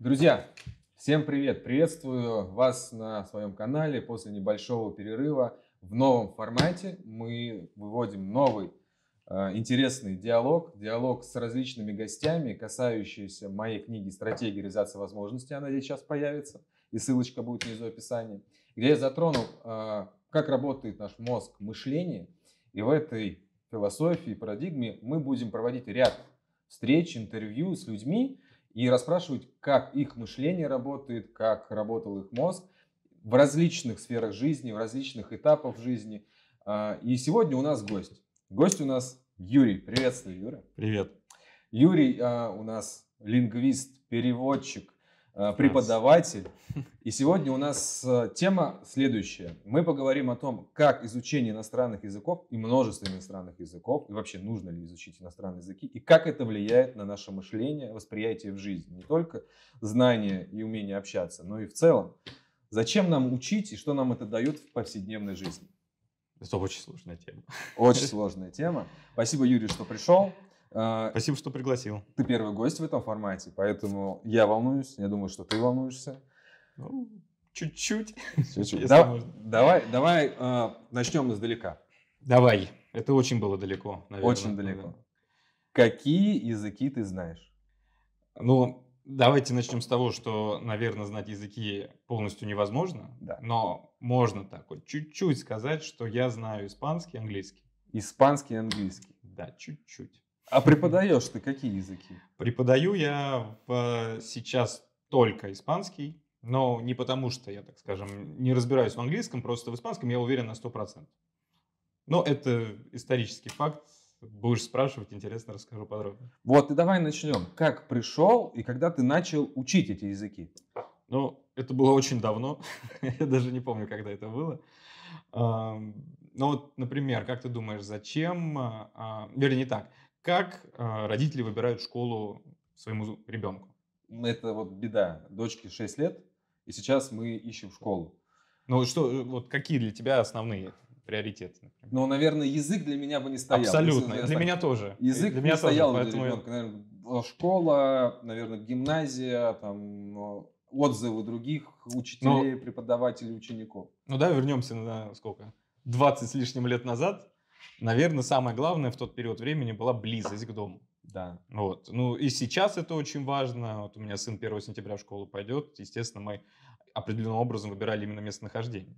Друзья, всем привет! Приветствую вас на своем канале после небольшого перерыва в новом формате. Мы выводим новый э, интересный диалог, диалог с различными гостями, касающийся моей книги «Стратегия реализации возможностей», она здесь сейчас появится, и ссылочка будет внизу в описании, где я затрону, э, как работает наш мозг, мышление, и в этой философии, парадигме мы будем проводить ряд встреч, интервью с людьми, и расспрашивать, как их мышление работает, как работал их мозг в различных сферах жизни, в различных этапах жизни. А, и сегодня у нас гость. Гость у нас Юрий. Приветствую, Юра. Привет. Юрий а, у нас лингвист, переводчик, Э, преподаватель. И сегодня у нас э, тема следующая. Мы поговорим о том, как изучение иностранных языков и множество иностранных языков, и вообще нужно ли изучить иностранные языки, и как это влияет на наше мышление, восприятие в жизни. Не только знание и умение общаться, но и в целом. Зачем нам учить и что нам это дает в повседневной жизни? Это очень сложная тема. Очень сложная тема. Спасибо, Юрий, что пришел. А, Спасибо, что пригласил. Ты первый гость в этом формате, поэтому я волнуюсь, я думаю, что ты волнуешься. Ну, чуть-чуть. Чуть-чуть. Давай, давай, давай э, начнем издалека. Давай. Это очень было далеко, наверное. Очень далеко. Ну да. Какие языки ты знаешь? Ну, давайте начнем с того, что, наверное, знать языки полностью невозможно. Да. Но можно так вот чуть-чуть сказать, что я знаю испанский английский. Испанский английский. Да, чуть-чуть. А преподаешь ты какие языки? Преподаю я сейчас только испанский, но не потому, что я, так скажем, не разбираюсь в английском, просто в испанском я уверен на 100%. Но это исторический факт. Будешь спрашивать, интересно, расскажу подробно. Вот, и давай начнем. Как пришел и когда ты начал учить эти языки? Ну, это было очень давно. я даже не помню, когда это было. Ну вот, например, как ты думаешь, зачем... А, а, вернее, не так. Как а, родители выбирают школу своему ребенку? Это вот беда. Дочке 6 лет, и сейчас мы ищем школу. Ну что, э, вот какие для тебя основные приоритеты? Ну, наверное, язык для меня бы не стоял. Абсолютно, для меня тоже. Язык для меня не тоже, стоял поэтому... для ребенка. Наверное, школа, наверное, гимназия, там, отзывы других ну учителей, Но... преподавателей, учеников. Ну да, вернемся на сколько? 20 с лишним лет назад Наверное, самое главное в тот период времени была близость к дому. Да. Вот. Ну и сейчас это очень важно. Вот у меня сын 1 сентября в школу пойдет. Естественно, мы определенным образом выбирали именно местонахождение.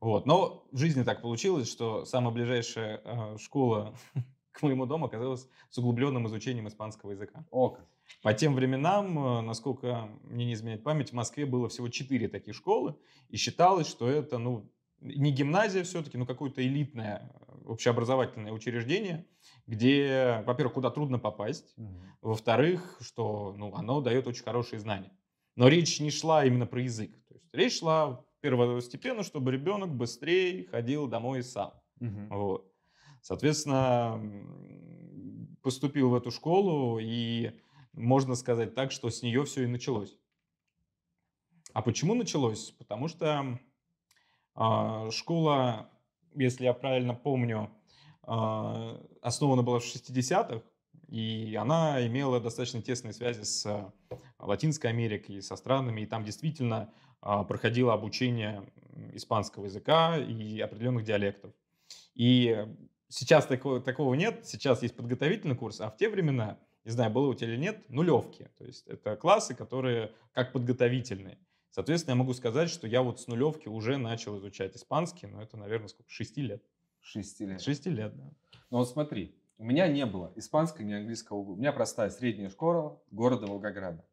Вот. Но в жизни так получилось, что самая ближайшая э, школа к моему дому оказалась с углубленным изучением испанского языка. О, как. По тем временам, э, насколько мне не изменяет память, в Москве было всего четыре такие школы, и считалось, что это, ну, не гимназия все-таки, но какое-то элитное общеобразовательное учреждение, где, во-первых, куда трудно попасть, угу. во-вторых, что ну, оно дает очень хорошие знания. Но речь не шла именно про язык. То есть речь шла первостепенно, чтобы ребенок быстрее ходил домой сам. Угу. Вот. Соответственно, поступил в эту школу, и можно сказать так, что с нее все и началось. А почему началось? Потому что э, школа если я правильно помню, а, основана была в 60-х, и она имела достаточно тесные связи с а, Латинской Америкой, со странами, и там действительно а, проходило обучение испанского языка и определенных диалектов. И сейчас такого, такого нет, сейчас есть подготовительный курс, а в те времена, не знаю, было у тебя или нет, нулевки. То есть это классы, которые как подготовительные. Соответственно, я могу сказать, что я вот с нулевки уже начал изучать испанский, но это, наверное, сколько? Шести лет. Шести лет. Шести лет, да. Ну вот смотри, у меня не было испанского, ни английского. У меня простая средняя школа города Волгограда.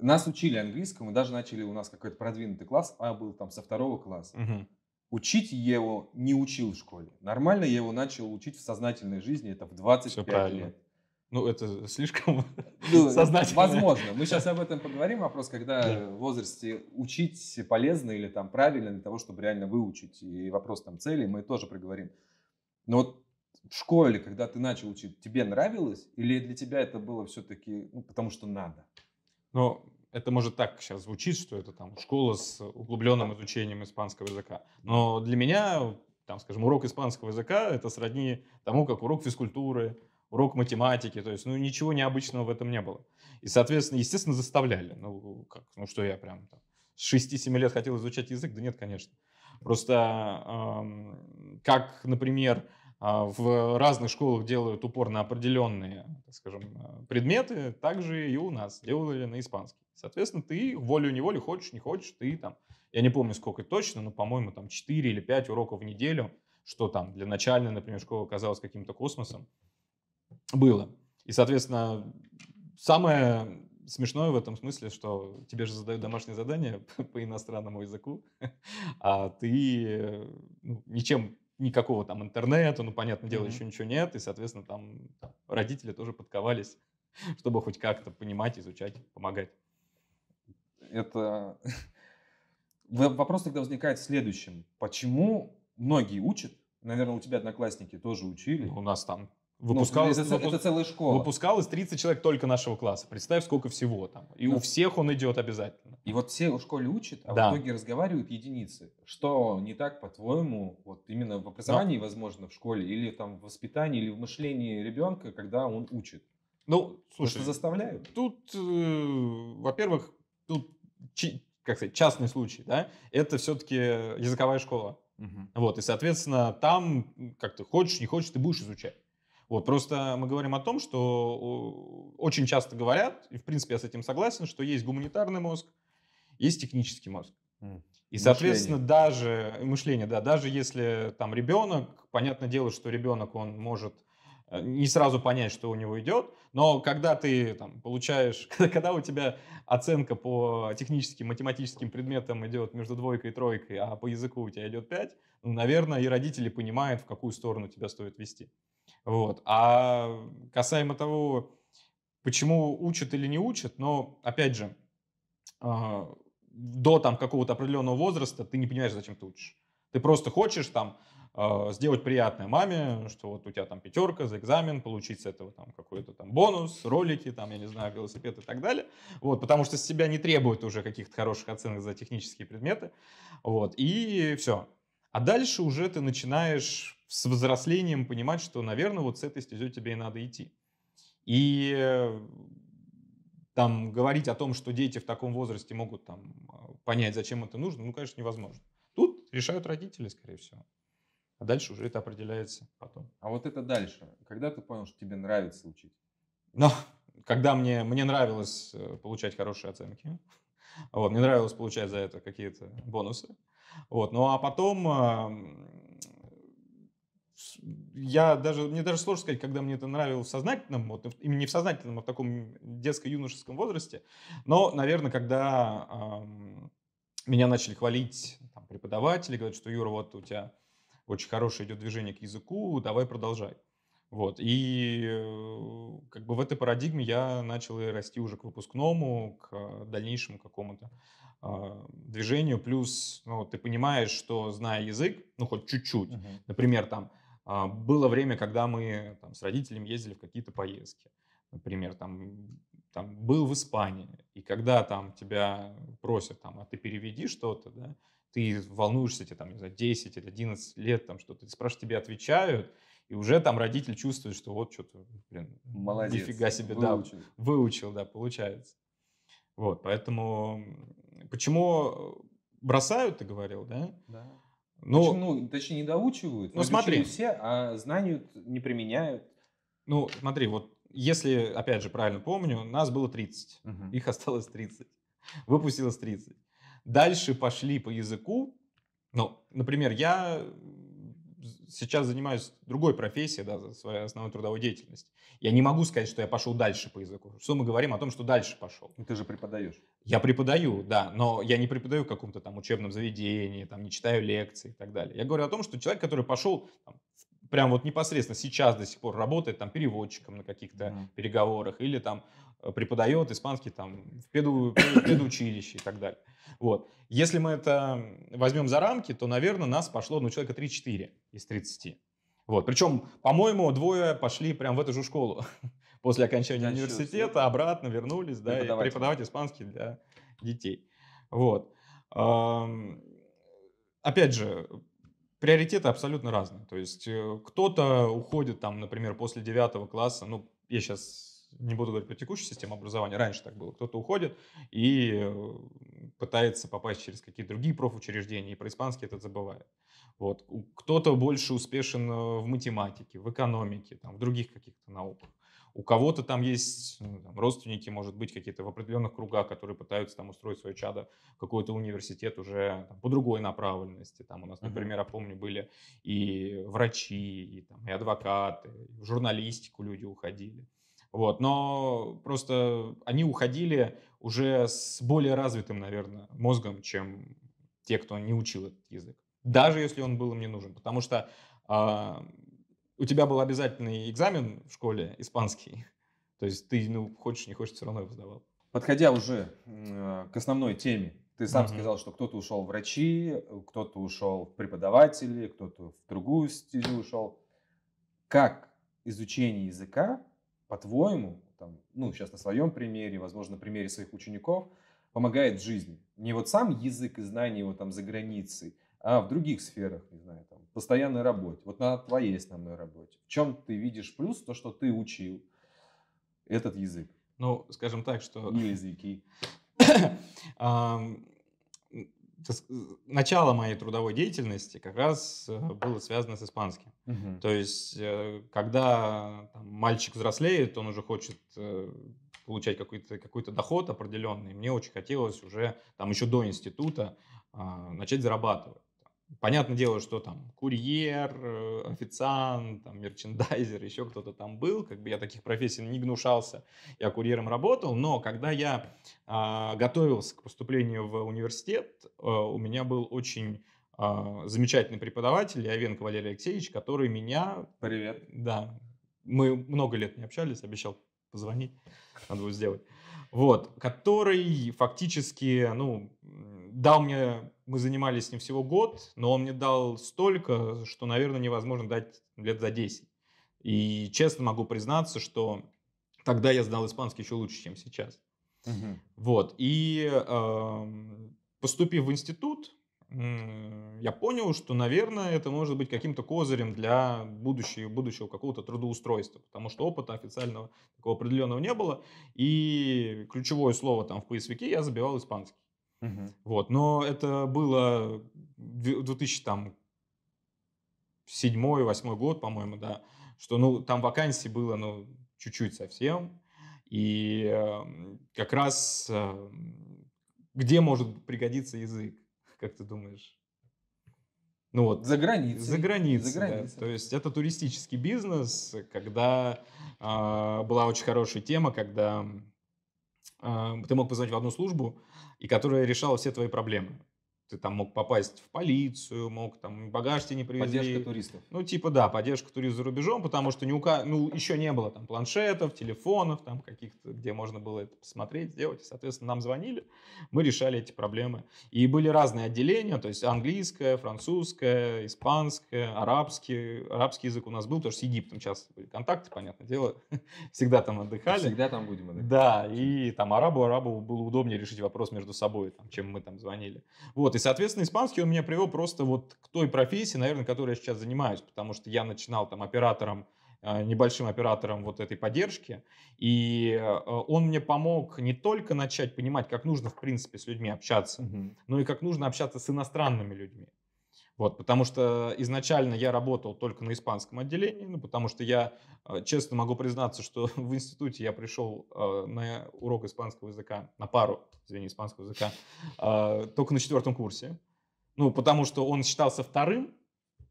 Нас учили английскому, даже начали у нас какой-то продвинутый класс, а был там со второго класса. Угу. Учить я его не учил в школе. Нормально я его начал учить в сознательной жизни, это в 25 Все правильно. лет. Ну, это слишком ну, сознательно. Возможно. Мы сейчас об этом поговорим. Вопрос, когда да. в возрасте учить полезно или там правильно для того, чтобы реально выучить. И вопрос там целей, мы тоже проговорим. Но вот в школе, когда ты начал учить, тебе нравилось? Или для тебя это было все-таки, ну, потому что надо? Ну, это может так сейчас звучит, что это там школа с углубленным изучением испанского языка. Но для меня, там, скажем, урок испанского языка, это сродни тому, как урок физкультуры, урок математики, то есть, ну, ничего необычного в этом не было. И, соответственно, естественно, заставляли. Ну, как, ну что я прям там, с 6-7 лет хотел изучать язык? Да нет, конечно. Просто эм, как, например, а, в разных школах делают упор на определенные, так скажем, а, предметы, также и у нас делали на испанский. Соответственно, ты волю-неволю, хочешь, не хочешь, ты там, я не помню сколько точно, но, по-моему, там 4 или 5 уроков в неделю, что там для начальной, например, школы казалось каким-то космосом, было. И, соответственно, самое смешное в этом смысле, что тебе же задают домашнее задание по иностранному языку, а ты ну, ничем никакого там интернета, ну, понятное дело, mm-hmm. еще ничего нет, и, соответственно, там, родители тоже подковались, чтобы хоть как-то понимать, изучать, помогать. Это... Вопрос тогда возникает следующим: Почему многие учат, наверное, у тебя одноклассники тоже учили. Ну, у нас там ну, выпускалось, ну, это, выпу... это целая школа. Выпускалось 30 человек только нашего класса. Представь, сколько всего там. И ну, у всех он идет обязательно. И вот все в школе учат, а да. в итоге разговаривают единицы. Что не так, по-твоему, вот именно в образовании, Но... возможно, в школе, или там в воспитании, или в мышлении ребенка, когда он учит? Ну, слушай, что заставляют. Тут, э, во-первых, тут как сказать, частный случай, да? Это все-таки языковая школа. Угу. Вот и, соответственно, там, как ты хочешь, не хочешь, ты будешь изучать. Вот, просто мы говорим о том, что очень часто говорят, и в принципе я с этим согласен, что есть гуманитарный мозг, есть технический мозг. Mm. И, соответственно, мышление. даже мышление, да, даже если там ребенок, понятное дело, что ребенок, он может э, не сразу понять, что у него идет, но когда ты там, получаешь, когда у тебя оценка по техническим, математическим предметам идет между двойкой и тройкой, а по языку у тебя идет пять, ну, наверное, и родители понимают, в какую сторону тебя стоит вести. Вот. А касаемо того, почему учат или не учат, но, опять же, а, до там какого-то определенного возраста ты не понимаешь, зачем ты учишь. Ты просто хочешь там а, сделать приятное маме, что вот у тебя там пятерка за экзамен, получить с этого там какой-то там бонус, ролики, там, я не знаю, велосипед и так далее. Вот, потому что с тебя не требуют уже каких-то хороших оценок за технические предметы. Вот, и все. А дальше уже ты начинаешь с возрослением понимать, что, наверное, вот с этой стезей тебе и надо идти. И э, там говорить о том, что дети в таком возрасте могут там а, понять, зачем это нужно, ну, конечно, невозможно. Тут решают родители, скорее всего. А дальше уже это определяется потом. А вот это дальше. Когда ты понял, что тебе нравится учить? Ну, когда мне, мне нравилось э, получать хорошие оценки, вот, мне нравилось получать за это какие-то бонусы. Вот, ну а потом я даже, мне даже сложно сказать, когда мне это нравилось в сознательном, вот, именно не в сознательном, а в таком детско-юношеском возрасте, но, наверное, когда эм, меня начали хвалить там, преподаватели, говорят, что Юра, вот у тебя очень хорошее идет движение к языку, давай продолжай. Вот, и э, как бы в этой парадигме я начал и расти уже к выпускному, к дальнейшему какому-то э, движению. Плюс, ну, ты понимаешь, что зная язык, ну, хоть чуть-чуть, uh-huh. например, там, а, было время, когда мы там, с родителями ездили в какие-то поездки. Например, там, там был в Испании, и когда там тебя просят, там, а ты переведи что-то, да, ты волнуешься, тебе там, не знаю, 10 или 11 лет, там что-то, ты спрашиваешь, тебе отвечают, и уже там родитель чувствует, что вот что-то, блин, Молодец, нифига себе, выучил. да, выучил, да, получается. Вот, поэтому, почему э, бросают, ты говорил, да? Да. Ну, Почему, ну точнее, не доучивают, ну, смотри. все, а знания не применяют. Ну, смотри, вот если, опять же, правильно помню, нас было 30, угу. их осталось 30, выпустилось 30. Дальше пошли по языку. Ну, например, я сейчас занимаюсь другой профессией, да, за свою основную трудовую деятельность. Я не могу сказать, что я пошел дальше по языку. Что мы говорим о том, что дальше пошел. Ну, ты же преподаешь. Я преподаю, да, но я не преподаю в каком-то там учебном заведении, там не читаю лекции и так далее. Я говорю о том, что человек, который пошел там, прям вот непосредственно сейчас до сих пор работает там переводчиком на каких-то mm переговорах или там э, преподает испанский там в педу, педучилище и так далее. Вот. Если мы это возьмем за рамки, то, наверное, нас пошло ну, человека 3-4 из 30. Вот. Причем, по-моему, двое пошли прямо в эту же школу после окончания университета, обратно вернулись, да, и преподавать испанский для детей. Вот. Опять же, приоритеты абсолютно разные. То есть э, кто-то уходит там, например, после девятого класса, ну, я сейчас не буду говорить про текущую систему образования, раньше так было, кто-то уходит и э, пытается попасть через какие-то другие профучреждения, и про испанский этот забывает. Вот. Кто-то больше успешен э, в математике, в экономике, там, в других каких-то науках. У кого-то там есть ну, там, родственники, может быть, какие-то в определенных кругах, которые пытаются там устроить свое чадо в какой-то университет уже там, по другой направленности. Там у нас, например, я помню, были и врачи, и, там, и адвокаты, и в журналистику люди уходили. Вот, но просто они уходили уже с более развитым, наверное, мозгом, чем те, кто не учил этот язык. Даже если он был им не нужен. Потому что э, у тебя был обязательный экзамен в школе испанский. То есть ты, ну, хочешь, не хочешь, все равно его сдавал. Подходя уже э, к основной теме, ты сам mm-hmm. сказал, что кто-то ушел в врачи, кто-то ушел в преподаватели, кто-то в другую стезю ушел. Как изучение языка по-твоему, там, ну, сейчас на своем примере, возможно, на примере своих учеников, помогает в жизни? Не вот сам язык и знание его там за границей, а в других сферах, не знаю, там, постоянной работе, вот на твоей основной работе. В чем ты видишь плюс, то, что ты учил этот язык? Ну, скажем так, что... не языки. Э, начало моей трудовой деятельности как раз э, было связано с испанским. Угу. То есть, э, когда там, мальчик взрослеет, он уже хочет получать какой-то какой доход определенный. Мне очень хотелось уже там еще до института а, начать зарабатывать. Понятное дело, что там курьер, э, официант, там, мерчендайзер, еще кто-то там был. Как бы я таких профессий не гнушался, я курьером работал. Но когда я э, готовился к поступлению в университет, э, у меня был очень э, замечательный преподаватель Леовенко Валерий Алексеевич, который меня... Привет. Да. Мы много лет не общались, обещал позвонить, надо будет сделать. Вот, который фактически, ну, дал мне мы занимались с ним всего год, но он мне дал столько, что, наверное, невозможно дать лет за 10. И честно могу признаться, что тогда я знал испанский еще лучше, чем сейчас. Угу. Вот. И э, поступив в институт, я понял, что, наверное, это может быть каким-то козырем для будущего, будущего какого-то трудоустройства, потому что опыта официального такого определенного не было, и ключевое слово там в поисковике я забивал испанский. Угу. Вот. Но это было 2007-2008 год, по-моему, да, что ну, там вакансий было ну, чуть-чуть совсем. И э, как раз э, где может пригодиться язык, как ты думаешь? Ну вот, за границей. За границей. За границей. Да. То есть это туристический бизнес, когда э, была очень хорошая тема, когда а, ты мог позвонить в одну службу, и которая решала все твои проблемы ты там мог попасть в полицию, мог там багаж тебе не привезли. Поддержка туристов. Ну, типа, да, поддержка туристов за рубежом, потому что не ука... ну, еще не было там планшетов, телефонов, там каких-то, где можно было это посмотреть, сделать. И, соответственно, нам звонили, мы решали эти проблемы. И были разные отделения, то есть английское, французское, испанское, арабский. Арабский язык у нас был, потому что с Египтом часто были контакты, понятное дело. Всегда там отдыхали. Всегда там будем отдыхать. Да, и там арабу, арабу было удобнее решить вопрос между собой, там, чем мы там звонили. Вот, и, соответственно, испанский он меня привел просто вот к той профессии, наверное, которой я сейчас занимаюсь, потому что я начинал там оператором э, небольшим оператором вот этой поддержки. И э, он мне помог не только начать понимать, как нужно, в принципе, с людьми общаться, угу. но и как нужно общаться с иностранными людьми. Вот, потому что изначально я работал только на испанском отделении, ну, потому что я э, честно могу признаться, что в институте я пришел э, на урок испанского языка, на пару, извини, испанского языка, э, только на четвертом курсе. Ну, потому что он считался вторым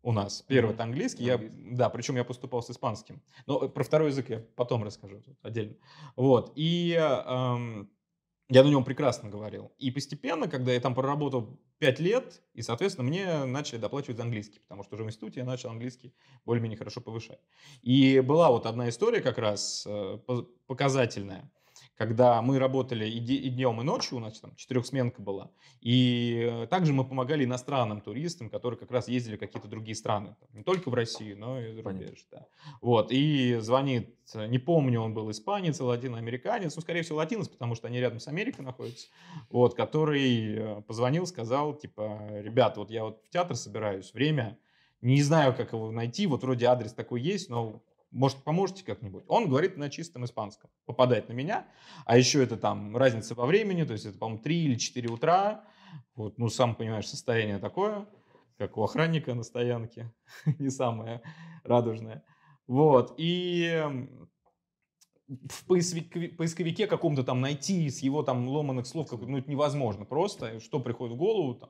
у нас. Первый это английский. английский. Я, да, причем я поступал с испанским. Но э, про второй язык я потом расскажу отдельно. Вот. И... Эм, я на нем прекрасно говорил. И постепенно, когда я там проработал 5 лет, и, соответственно, мне начали доплачивать за английский, потому что уже в институте я начал английский более-менее хорошо повышать. И была вот одна история как раз э, показательная когда мы работали и, и днем, и ночью, у нас там четырехсменка была, и э, также мы помогали иностранным туристам, которые как раз ездили в какие-то другие страны, не только в Россию, но и за рубеж. Да. Вот, и звонит, э, не помню, он был испанец или латиноамериканец, ну, скорее всего, латинец, потому что они рядом с Америкой находятся, вот, который э, позвонил, сказал, типа, ребят, вот я вот в театр собираюсь, время, не знаю, как его найти, вот вроде адрес такой есть, но может, поможете как-нибудь? Он говорит на чистом испанском, попадает на меня, а еще это там разница во времени, то есть это, по-моему, 3 или 4 утра, вот, ну, сам понимаешь, состояние такое, как у охранника на стоянке, не самое радужное, вот, и эм, в поисковике каком-то там найти с его там ломаных слов, как, ну, это невозможно просто, что приходит в голову, там,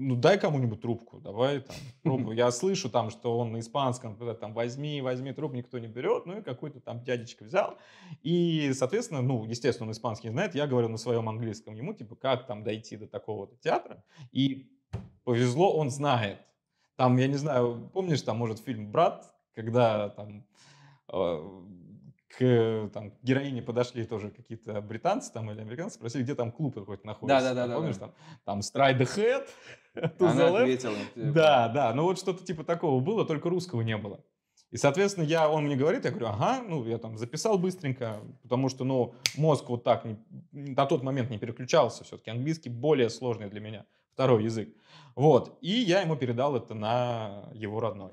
ну дай кому-нибудь трубку, давай там трубку. Я слышу там, что он на испанском, там возьми, возьми трубку, никто не берет, ну и какой-то там дядечка взял. И, соответственно, ну, естественно, он испанский не знает, я говорю на своем английском ему, типа, как там дойти до такого-то театра. И повезло, он знает. Там, я не знаю, помнишь, там, может, фильм «Брат», когда там а, к там, героине подошли тоже какие-то британцы там или американцы, спросили, где там клуб какой-то находится. Да, да, да. Помнишь, да, да. там, там Stride the Head, Она ответила. Да, да, ну вот что-то типа такого было, только русского не было. И, соответственно, я, он мне говорит, я говорю, ага, ну, я там записал быстренько, потому что, ну, мозг вот так не, на тот момент не переключался все-таки. Английский более сложный для меня, второй язык. Вот, и я ему передал это на его родной.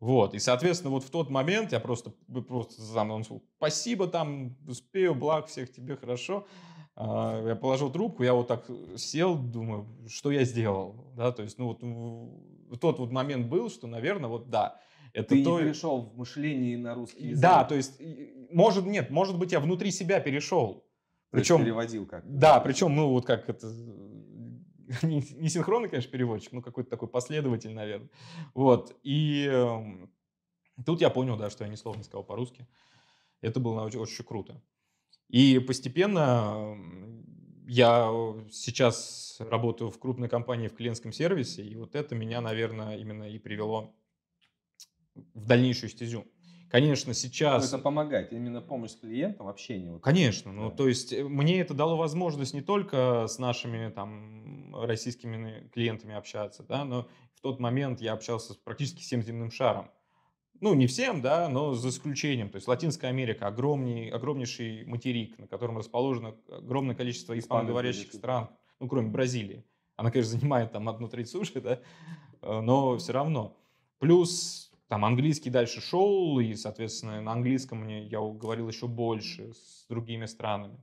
Вот, и, соответственно, вот в тот момент я просто, просто там, он сказал, спасибо, там, успею, благ всех тебе, Хорошо. А, я положил трубку, я вот так сел, думаю, что я сделал, да, то есть, ну вот тот вот момент был, что, наверное, вот да, это Ты то... не перешел в мышлении на русский язык. Да, то есть, может, нет, может быть, я внутри себя перешел. Причем, переводил как -то. Да, причем, ну, вот как это... Не, синхронный, конечно, переводчик, но какой-то такой последователь, наверное. Вот, и эм, тут я понял, да, что я ни слова не сказал по-русски. Это было очень, очень круто. И постепенно я э, сейчас работаю в крупной компании в клиентском сервисе, и вот это меня, наверное, именно и привело в дальнейшую стезю. Конечно, ну, сейчас... Но это помогать, именно помощь клиентам в общении. Вот Конечно, ну, да. ну то есть э, мне это дало возможность не только с нашими там российскими э, клиентами общаться, да, но в тот момент я общался с практически всем земным шаром ну, не всем, да, но за исключением. То есть Латинская Америка огромней, огромнейший материк, на котором расположено огромное количество испаноговорящих стран, ну, кроме Бразилии. Она, конечно, занимает там одну треть суши, да, э, но все равно. Плюс там английский дальше шел, и, соответственно, на английском мне я говорил еще больше с другими странами.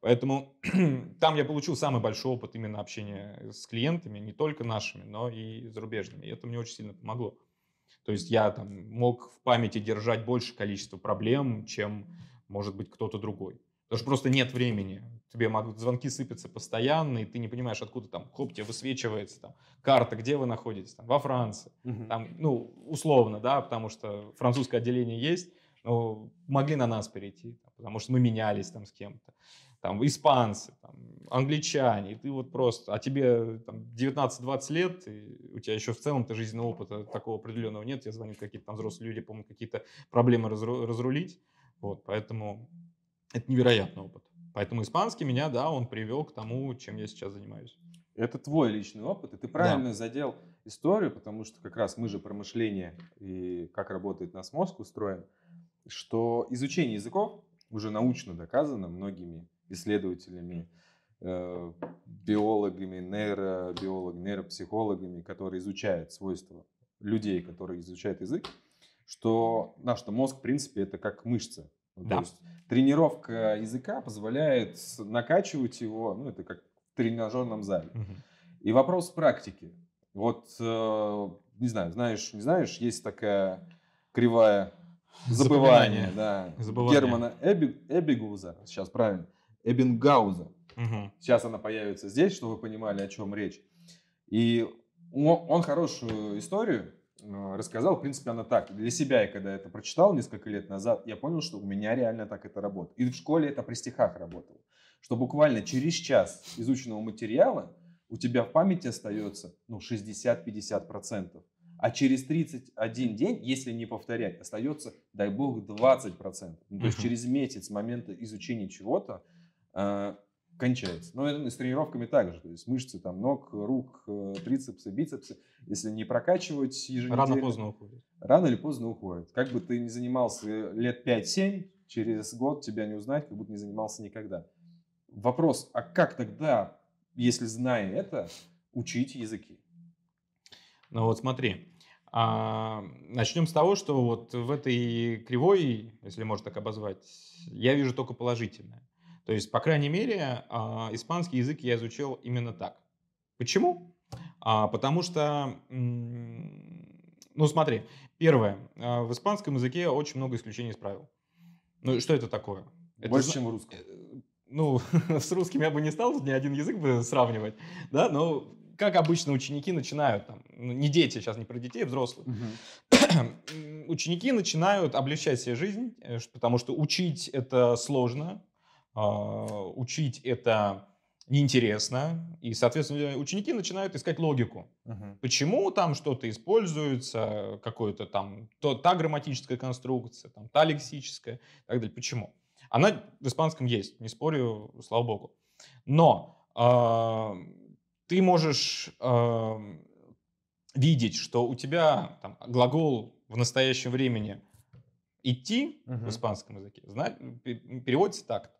Поэтому там я получил самый большой опыт именно общения с клиентами, не только нашими, но и зарубежными. И это мне очень сильно помогло. То есть я там мог в памяти держать больше количества проблем, чем, может быть, кто-то другой. Потому что просто нет времени. Тебе могут звонки сыпятся постоянно, и ты не понимаешь, откуда там хоп, тебе высвечивается там, карта, где вы находитесь, там, во Франции. Угу. Там, ну, условно, да, потому что французское отделение есть, но могли на нас перейти, потому что мы менялись там с кем-то там, испанцы, там, англичане, и ты вот просто, а тебе там, 19-20 лет, и у тебя еще в целом-то жизненного опыта такого определенного нет, я звоню какие-то там взрослые люди, помню какие-то проблемы разру- разрулить, вот, поэтому это невероятный опыт. Поэтому испанский меня, да, он привел к тому, чем я сейчас занимаюсь. Это твой личный опыт, и ты правильно да. задел историю, потому что как раз мы же про мышление и как работает нас мозг устроен, что изучение языков уже научно доказано многими исследователями, э, биологами, нейробиологами, нейропсихологами, которые изучают свойства людей, которые изучают язык, что наш да, мозг, в принципе, это как мышца. Ну, да. То есть тренировка языка позволяет накачивать его, ну, это как в тренажерном зале. Угу. И вопрос практики. Вот, э, не знаю, знаешь, не знаешь, есть такая кривая забывание, забывание. да, забывание. Германа Эбигуза. сейчас правильно, Эббингауза. Угу. Сейчас она появится здесь, чтобы вы понимали, о чем речь. И он, хорошую историю э, рассказал, в принципе, она так. Для себя я когда это прочитал несколько лет назад, я понял, что у меня реально так это работает. И в школе это при стихах работало. Что буквально через час изученного материала у тебя в памяти остается ну, 60-50%. А через 31 день, если не повторять, остается, дай бог, 20%. Ну, то есть через месяц момента изучения чего-то а, кончается. Но это и с тренировками также. То есть мышцы там ног, рук, э, трицепсы, бицепсы, если не прокачивать еженедельно... Рано поздно уходит. Рано или поздно уходит. Как бы ты ни занимался лет 5-7, через год тебя не узнать, как будто не занимался никогда. Вопрос, а как тогда, если зная это, учить языки? Ну вот смотри, а, начнем с того, что вот в этой кривой, если можно так обозвать, я вижу только положительное. То есть, по крайней мере, а, испанский язык я изучил именно так. Почему? А, потому что, ну смотри, первое, а, в испанском языке очень много исключений из правил. Ну что это такое? Больше, это... чем в русском. Э, ну, с русским я бы не стал ни один язык бы сравнивать, да, но как обычно ученики начинают, там, ну, не дети, сейчас не про детей, а взрослые, ученики начинают облегчать себе жизнь, э, потому что учить это сложно, а, учить это неинтересно, и, соответственно, ученики начинают искать логику. Угу. Почему там что-то используется, какое-то там, то, та грамматическая конструкция, там, та лексическая и так далее. Почему? Она в испанском есть, не спорю, слава богу. Но э, ты можешь э, видеть, что у тебя там, глагол в настоящем времени идти угу. в испанском языке зна- переводится так.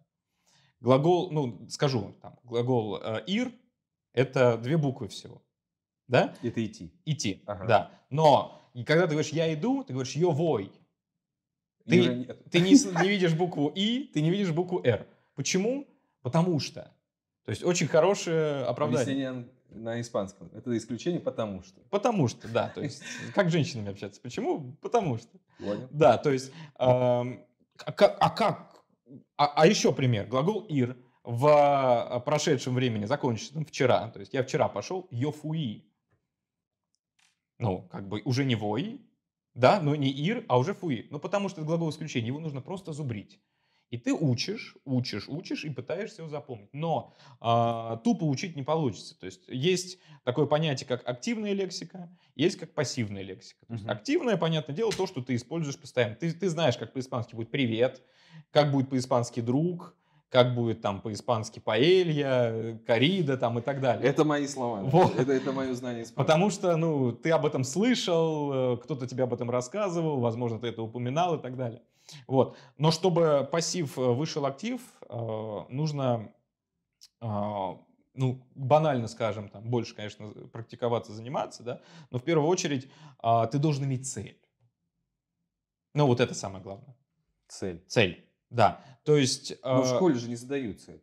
Глагол, ну, скажу, там, глагол э, ir – это две буквы всего, да? Это идти. Идти, ага. да. Но и когда ты говоришь «я иду», ты говоришь «yo voy». Ты, ты не, не видишь букву «и», ты не видишь букву «р». Почему? Потому что. То есть очень хорошее оправдание. Объяснение на испанском. Это исключение потому что. Потому что, да. То есть как с женщинами общаться? Почему? Потому что. Понял. Да, то есть... Э, а, а как а, а еще пример. Глагол «ир» в э, прошедшем времени, законченном вчера. То есть я вчера пошел «йофуи». Ну, как бы уже не «вой», да, но не «ир», а уже «фуи». Ну, потому что это глагол исключения, его нужно просто зубрить. И ты учишь, учишь, учишь и пытаешься его запомнить. Но э, тупо учить не получится. То есть есть такое понятие, как активная лексика, есть как пассивная лексика. То есть угу. активное, понятное дело, то, что ты используешь постоянно. Ты, ты знаешь, как по-испански будет «привет», как будет по-испански «друг», как будет там по-испански паэлья, корида там и так далее. Это мои слова. Вот. Это, это мое знание испанского. Потому что, ну, ты об этом слышал, э, кто-то тебе об этом рассказывал, возможно, ты это упоминал и так далее. Вот. Но чтобы пассив э, вышел актив, э, нужно а, ну, банально скажем, там, больше, конечно, практиковаться, заниматься, да, но в первую очередь а, ты должен иметь цель. Ну, вот это самое главное. Цель. Цель, да. То есть... Но ну, в а, школе же не задают цель.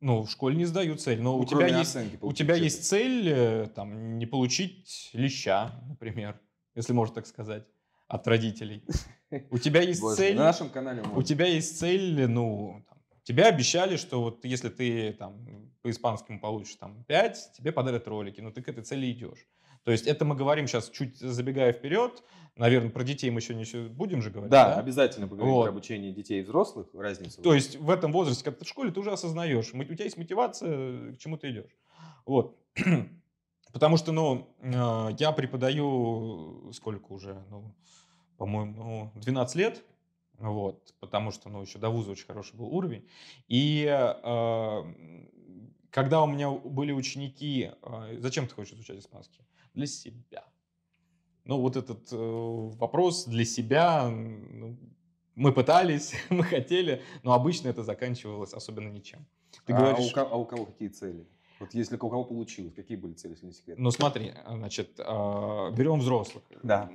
Ну, в школе не задают цель, но ну, у тебя, есть, у тебя цель. есть э, цель, там, не получить леща, например, если можно так сказать, от родителей. У тебя есть Боже, цель. На нашем канале можно. У тебя есть цель, ну, там, тебе обещали, что вот если ты там по-испанскому получишь там 5, тебе подарят ролики, но ты к этой цели идешь. То есть это мы говорим сейчас, чуть забегая вперед, наверное, про детей мы еще не еще будем же говорить. Да, да? обязательно поговорим вот. про обучение детей и взрослых, разницу. То есть в этом возрасте, когда ты в школе, ты уже осознаешь, у тебя есть мотивация, э, к чему ты идешь. Вот. Потому что, ну, э, я преподаю сколько уже, ну, по-моему, 12 лет, вот, потому что, ну, еще до вуза очень хороший был уровень. И э, когда у меня были ученики, э, зачем ты хочешь изучать испанский? Для себя. Ну, вот этот э, вопрос для себя, ну, мы пытались, мы хотели, но обычно это заканчивалось особенно ничем. Ты а, а говоришь... а, у, кого, а у кого какие цели? Вот если у кого получилось, какие были цели, если не секрет? Ну смотри, значит, берем взрослых. Да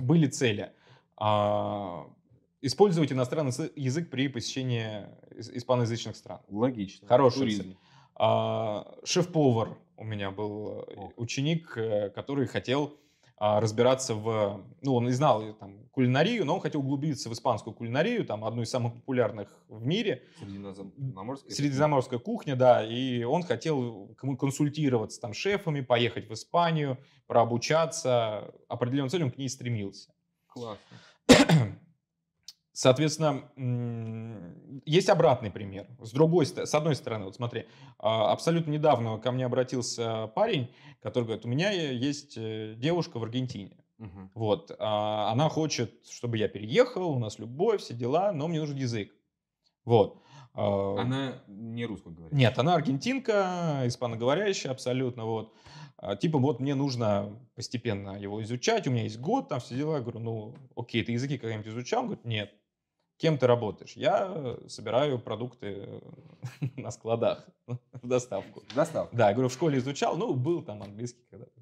были цели. А, использовать иностранный язык при посещении испаноязычных стран. Логично. Хороший туризм. А, шеф-повар у меня был э, О. ученик, э, который хотел а, разбираться в... Ну, он и знал там, кулинарию, но он хотел углубиться в испанскую кулинарию, там, одну из самых популярных в мире. Средиземноморская. Средиземноморская кухня, да. И он хотел консультироваться там с шефами, поехать в Испанию, прообучаться. Определенным целью он к ней стремился. Классно. Соответственно, есть обратный пример. С другой с одной стороны, вот смотри, а, абсолютно недавно ко мне обратился парень, который говорит, у меня есть э, девушка в Аргентине. Угу. Вот, а, она хочет, чтобы я переехал, у нас любовь, все дела, но мне нужен язык. Вот. А, она не русскую говорит? Нет, она аргентинка, испаноговорящая абсолютно, вот. Типа, вот мне нужно постепенно его изучать, у меня есть год, там все дела. Я говорю, ну, окей, ты языки когда-нибудь изучал? Он говорит, нет. Кем ты работаешь? Я собираю продукты э, на складах в доставку. В доставку. Да, я говорю, в школе изучал, ну, был там английский когда-то.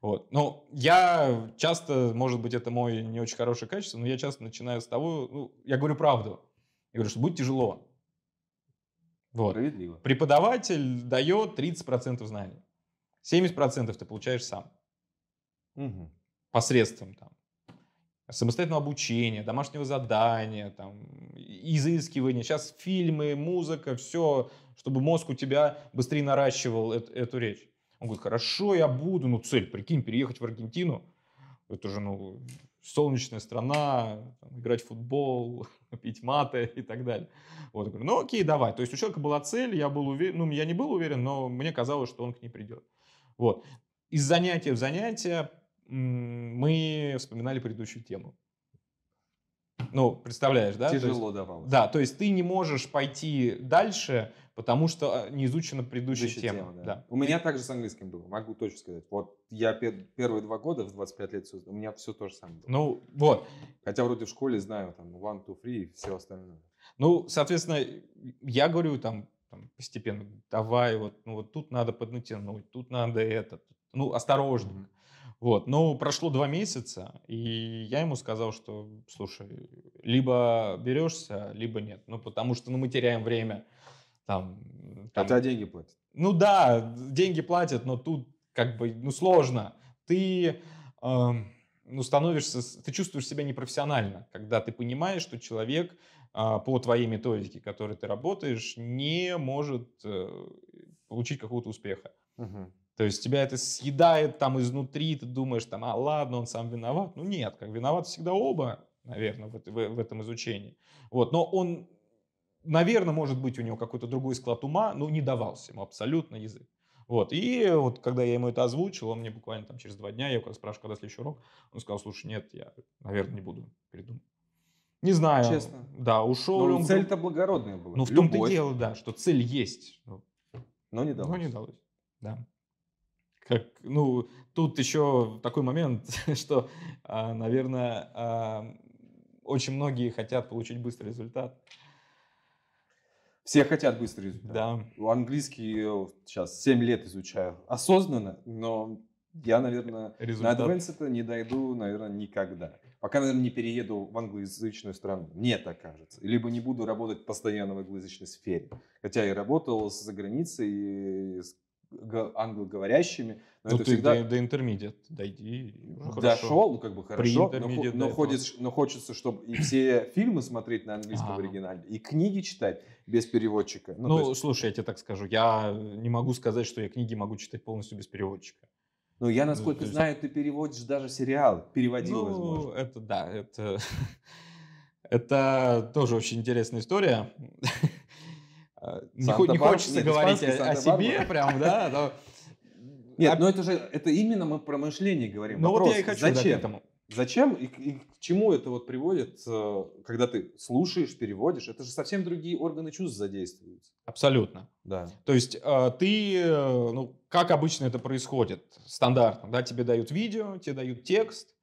Вот. Но ну, я часто, может быть, это мой не очень хорошее качество, но я часто начинаю с того, ну, я говорю правду. Я говорю, что будет тяжело. Вот. Справедливо. Преподаватель дает 30% знаний. 70% ты получаешь сам. Угу. Посредством там, самостоятельного обучения, домашнего задания, там, изыскивания. Сейчас фильмы, музыка, все, чтобы мозг у тебя быстрее наращивал эту, эту речь. Он говорит, хорошо, я буду, ну цель, прикинь, переехать в Аргентину, это же, ну, солнечная страна, там, играть в футбол, пить маты и так далее. Вот, я говорю, ну окей, давай. То есть у человека была цель, я был уверен, ну, я не был уверен, но мне казалось, что он к ней придет. Вот. Из занятия в занятие мы вспоминали предыдущую тему. Ну, представляешь, да? Тяжело то давалось. Да, то есть ты не можешь пойти дальше, потому что а, не изучена предыдущая, предыдущая тема. тема да. Да. У меня также с английским было, могу точно сказать. Вот я первые два года, в 25 лет, у меня все то же самое было. Ну, вот. Хотя вроде в школе знаю там one, two, three и все остальное. Ну, соответственно, я говорю там, там постепенно, давай, вот, ну, вот тут надо поднатянуть, тут надо это, ну, осторожно. Mm-hmm. Вот. Но ну, прошло два месяца, и я ему сказал, что, слушай, либо берешься, либо нет. Ну, потому что ну, мы теряем время. Там, а там... Хотя деньги платят. Ну да, деньги платят, но тут как бы, ну, сложно. Ты... Э, ну, становишься, ты чувствуешь себя непрофессионально, когда ты понимаешь, что человек а, по твоей методике, которой ты работаешь, не может э, получить какого-то успеха. Угу. То есть тебя это съедает там изнутри, ты думаешь там, а ладно, он сам виноват. Ну нет, как виноват всегда оба, наверное, в, в, в этом изучении. Вот, но он, наверное, может быть у него какой-то другой склад ума, но не давался ему абсолютно язык. Вот, и вот когда я ему это озвучил, он мне буквально там через два дня, я его спрашиваю, когда следующий урок, он сказал, слушай, нет, я, наверное, не буду, передумать. Не знаю. Честно. Да, ушел. Но ну, он... цель-то ну, благородная была. Ну, в том-то и дело, да, что цель есть. Ну. Но не далось. Но не далось, да как, ну, тут еще такой момент, что, а, наверное, а, очень многие хотят получить быстрый результат. Все хотят быстрый результат. Да. Английский э, сейчас 7 лет изучаю осознанно, но я, наверное, результат. на Advanced не дойду, наверное, никогда. Пока, наверное, не перееду в англоязычную страну. Мне так кажется. Либо не буду работать постоянно в англоязычной сфере. Хотя я работал за границей и англоговорящими. Но ну, это ты всегда... до, до интермедиат дойди. Дошел, ну, как бы хорошо, но, но, ходишь, но хочется, чтобы и все фильмы смотреть на английском А-а-а. оригинале, и книги читать без переводчика. Ну, ну есть... слушай, я тебе так скажу, я не могу сказать, что я книги могу читать полностью без переводчика. Ну, я, ну, насколько ну, есть... знаю, ты переводишь даже сериал. Переводил, ну, возможно. это да, это... это тоже очень интересная история. А, не, не хочется говорить о, себе прям, да? Но... А Нет, а... но это же, это именно мы про мышление говорим. Ну вот я и хочу зачем? Да, к этому. Зачем и, и к чему это вот приводит, э, когда ты слушаешь, переводишь? Это же совсем другие органы чувств задействуются. Абсолютно. Да. То есть э, ты, э, ну, как обычно это происходит, стандартно, да, тебе дают видео, тебе дают текст,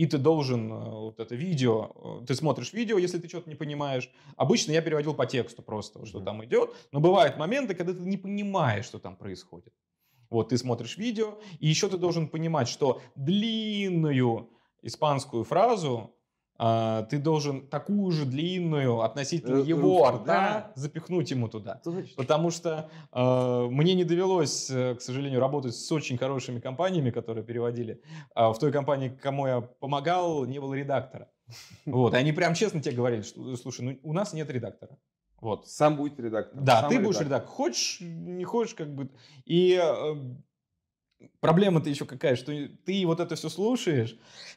и ты должен э, вот это видео, э, ты смотришь видео, если ты что-то не понимаешь. Обычно я переводил по тексту просто, что там идет, но бывают моменты, когда ты не понимаешь, что там происходит. Вот ты смотришь видео, и еще ты должен понимать, что длинную испанскую фразу а, ты должен такую же длинную относительно э, его э, рта запихнуть ему туда. Точно. Потому что а, мне не довелось, э, к сожалению, работать с очень хорошими компаниями, которые переводили. А в той компании, кому я помогал, не было редактора. Вот, и они прям честно тебе говорили, что, слушай, ну у нас нет редактора. Вот. Сам будет редактор. Да, Сам ты редактор. будешь редактор. Хочешь, не хочешь, как бы. И проблема-то еще какая, что ты вот это все слушаешь,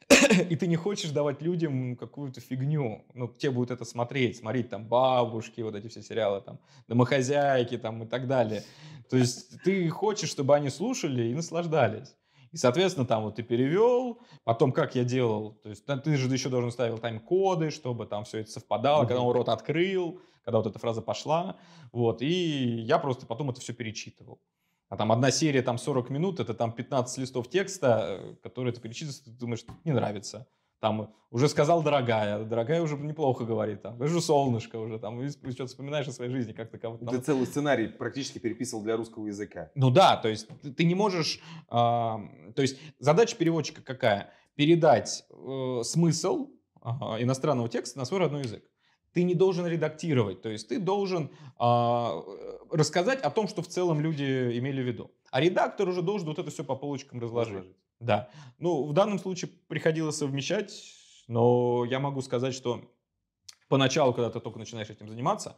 и ты не хочешь давать людям какую-то фигню. Ну, те будут это смотреть, смотреть там бабушки, вот эти все сериалы, там, домохозяйки, там, и так далее. То есть ты хочешь, чтобы они слушали и наслаждались. И, соответственно, там вот ты перевел, потом как я делал, то есть ты же еще должен ставил тайм-коды, чтобы там все это совпадало, когда он рот открыл, когда вот эта фраза пошла, вот, и я просто потом это все перечитывал. А там одна серия, там 40 минут, это там 15 листов текста, э, которые ты перечитываешь, ты думаешь, не нравится. Там уже сказал дорогая, дорогая уже неплохо говорит, там, уже солнышко уже, там, и что-то вспоминаешь о своей жизни как-то. там... Ты целый сценарий практически переписывал для русского языка. Ну да, то есть ты не можешь, э, то есть задача переводчика какая? Передать э, смысл э, иностранного текста на свой родной язык ты не должен редактировать, то есть ты должен а, рассказать о том, что в целом люди имели в виду. А редактор уже должен вот это все по полочкам разложить. разложить. Да. Ну, в данном случае приходилось совмещать, но я могу сказать, что поначалу, когда ты только начинаешь этим заниматься,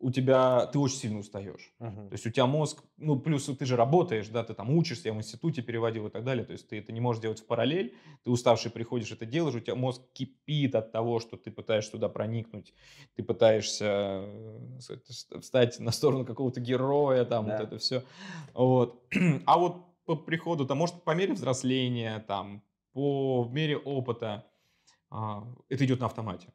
у тебя ты очень сильно устаешь. Uh-huh. То есть у тебя мозг, ну плюс ты же работаешь, да, ты там учишься, я в институте переводил и так далее. То есть ты это не можешь делать в параллель, ты уставший приходишь, это делаешь, у тебя мозг кипит от того, что ты пытаешься туда проникнуть, ты пытаешься э, встать на сторону какого-то героя, там да. вот это все. Вот. А вот по приходу, там, может, по мере взросления, там, по мере опыта, а, это идет на автомате.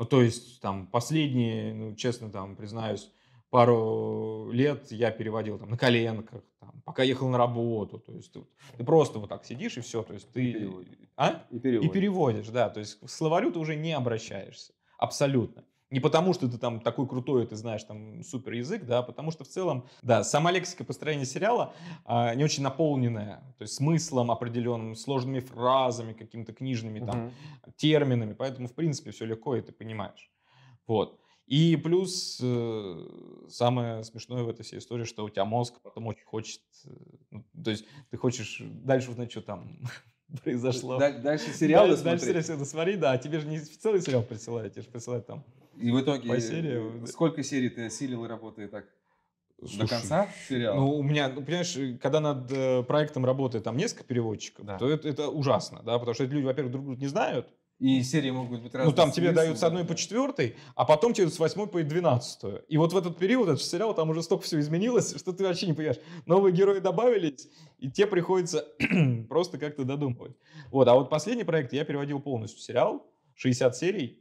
Ну, то есть, там, последние, ну, честно, там, признаюсь, пару лет я переводил там на коленках, там, пока ехал на работу, то есть ты, ты просто вот так сидишь и все, то есть ты и переводишь, а? и, переводишь. и переводишь, да, то есть к словарю ты уже не обращаешься абсолютно. Не потому, что ты там такой крутой, ты знаешь там супер язык, да, потому что в целом, да, сама лексика построения сериала а, не очень наполненная, то есть смыслом определенным, сложными фразами, какими-то книжными там угу. терминами, поэтому в принципе все легко и ты понимаешь, вот. И плюс э, самое смешное в этой всей истории, что у тебя мозг потом очень хочет, э, ну, то есть ты хочешь дальше узнать, что там произошло. Дальше сериал да, Дальше сериал досмотри, да. А тебе же не целый сериал присылают, тебе же присылают там и в итоге... По серии, э, сколько серий ты осилил и работая так? Слушай, до конца сериала? Ну, у меня, ну, понимаешь, э, когда над э, проектом работает там несколько переводчиков, да. то это, это ужасно, да, потому что эти люди, во-первых, друг друга не знают. И серии могут быть разные. Ну, там тебе дают с одной да. по четвертой, а потом тебе с восьмой по двенадцатую. И вот в этот период, этот сериал, там уже столько всего изменилось, что ты вообще не понимаешь. Новые герои добавились, и те приходится просто как-то додумывать. Вот, а вот последний проект я переводил полностью сериал, 60 серий,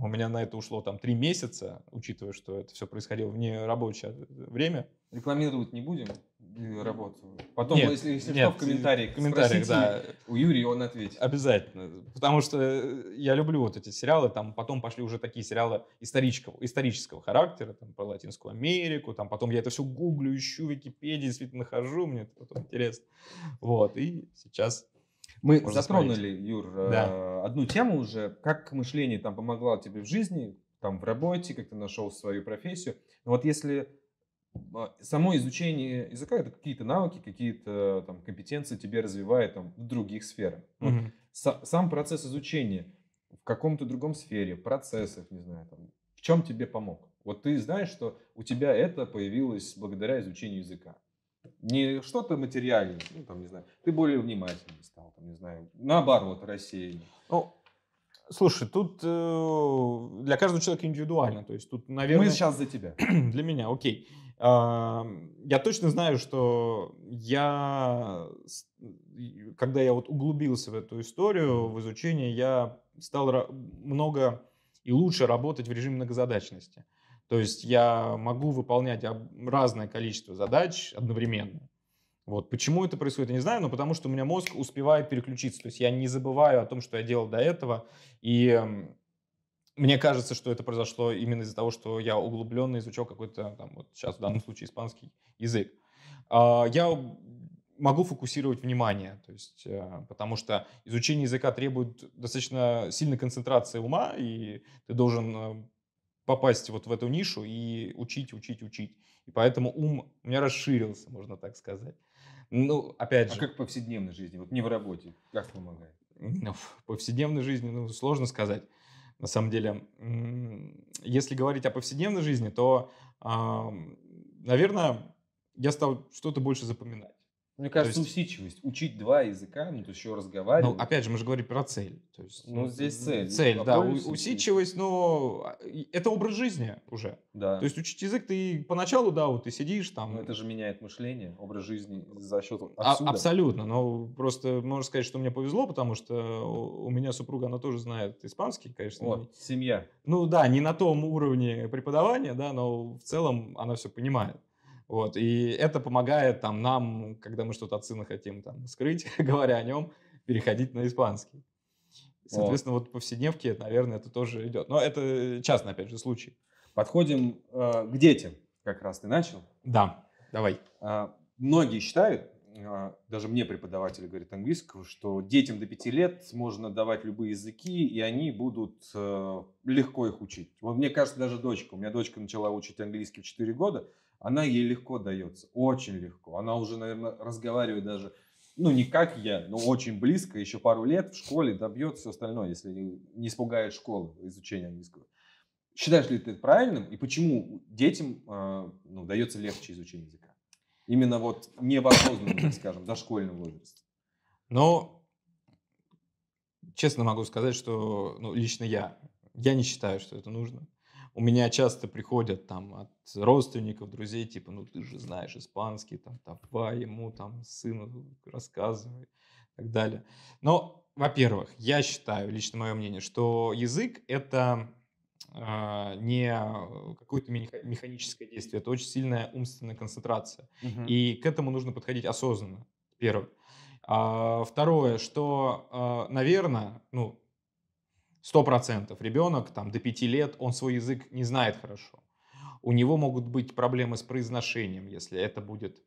у меня на это ушло там три месяца, учитывая, что это все происходило в нерабочее э, время. Рекламировать не будем работу. Потом, нет, если, если нет, что, в комментариях, в комментариях да. у Юрия, он ответит. Обязательно. Потому что э, я люблю вот эти сериалы. Там потом пошли уже такие сериалы исторического, исторического характера, там, про Латинскую Америку. Там потом я это все гуглю, ищу, в Википедии, действительно нахожу, мне это потом интересно. Вот, и сейчас мы Можно затронули, смотреть. Юр, э, да. одну тему уже, как мышление там помогло тебе в жизни, там в работе, как ты нашел свою профессию. Но вот если а, само изучение языка это какие-то навыки, какие-то там компетенции тебе развивает там в других сферах. Угу. Вот, сам процесс изучения в каком-то другом сфере, процессов, не знаю, там, в чем тебе помог? Вот ты знаешь, что у тебя это появилось благодаря изучению языка не что-то материальное, ну, там, не знаю, ты более внимательный стал, там, не знаю, наоборот, рассеянный. Ну, слушай, тут э, для каждого человека индивидуально, то есть тут, наверное... Мы сейчас за тебя. для меня, окей. Э, я точно знаю, что я, когда я вот углубился в эту историю, в изучение, я стал много и лучше работать в режиме многозадачности. То есть я могу выполнять разное количество задач одновременно. Вот. Почему это происходит, я не знаю, но потому что у меня мозг успевает переключиться. То есть я не забываю о том, что я делал до этого. И мне кажется, что это произошло именно из-за того, что я углубленно изучал какой-то, там, вот сейчас в данном случае, испанский язык. А, я могу фокусировать внимание, то есть, э, потому что изучение языка требует достаточно сильной концентрации ума, и ты должен э, попасть вот в эту нишу и учить, учить, учить. И поэтому ум у меня расширился, можно так сказать. Ну, опять а же. А как в повседневной жизни? Вот не в работе. Как помогает? Ну, в повседневной жизни, ну, сложно сказать. На самом деле, если говорить о повседневной жизни, то, наверное, я стал что-то больше запоминать. Мне кажется, есть... усидчивость. Учить два языка, ну, то еще ну, разговаривать. Ну, опять же, мы же говорим про цель. То есть, ну, ну здесь цель. Цель, да. Усидчивость, усидчивость, но а, это образ жизни уже. Да. То есть учить язык ты поначалу, да, вот ты сидишь там. Но ну, это же меняет мышление, образ жизни за счет а, отсюда. А, абсолютно. Но просто можно сказать, что мне повезло, потому что у меня супруга, она тоже знает испанский, конечно. Вот, семья. Ну да, не на том уровне преподавания, да, но в целом она все понимает. Вот, и это помогает там, нам, когда мы что-то от сына хотим там, скрыть, говоря о нем, переходить на испанский. Соответственно, вот, вот повседневки, наверное, это тоже идет. Но это частный, опять же, случай. Подходим э, к детям, как раз ты начал. Да, давай. Э, многие считают, э, даже мне преподаватель говорит английского, что детям до пяти лет можно давать любые языки, и они будут э, легко их учить. Вот мне кажется, даже дочка. У меня дочка начала учить английский в 4 года – она ей легко дается, очень легко. Она уже, наверное, разговаривает даже, ну, не как я, но очень близко, еще пару лет в школе добьет все остальное, если не испугает школы изучения английского. Считаешь ли ты это правильным и почему детям а, ну, дается легче изучение языка? Именно вот невозможным, так скажем, дошкольном возрасте. Ну, честно могу сказать, что ну, лично я, я не считаю, что это нужно у меня часто приходят там от родственников, друзей, типа, ну ты же знаешь испанский, там, давай ему, там, сыну рассказывай и так далее. Но, во-первых, я считаю, лично мое мнение, что язык — это э, не какое-то механическое действие, это очень сильная умственная концентрация. Угу. И к этому нужно подходить осознанно, первое. А, второе, что, а, наверное, ну, сто процентов Ребенок там, до пяти лет, он свой язык не знает хорошо. У него могут быть проблемы с произношением, если это будет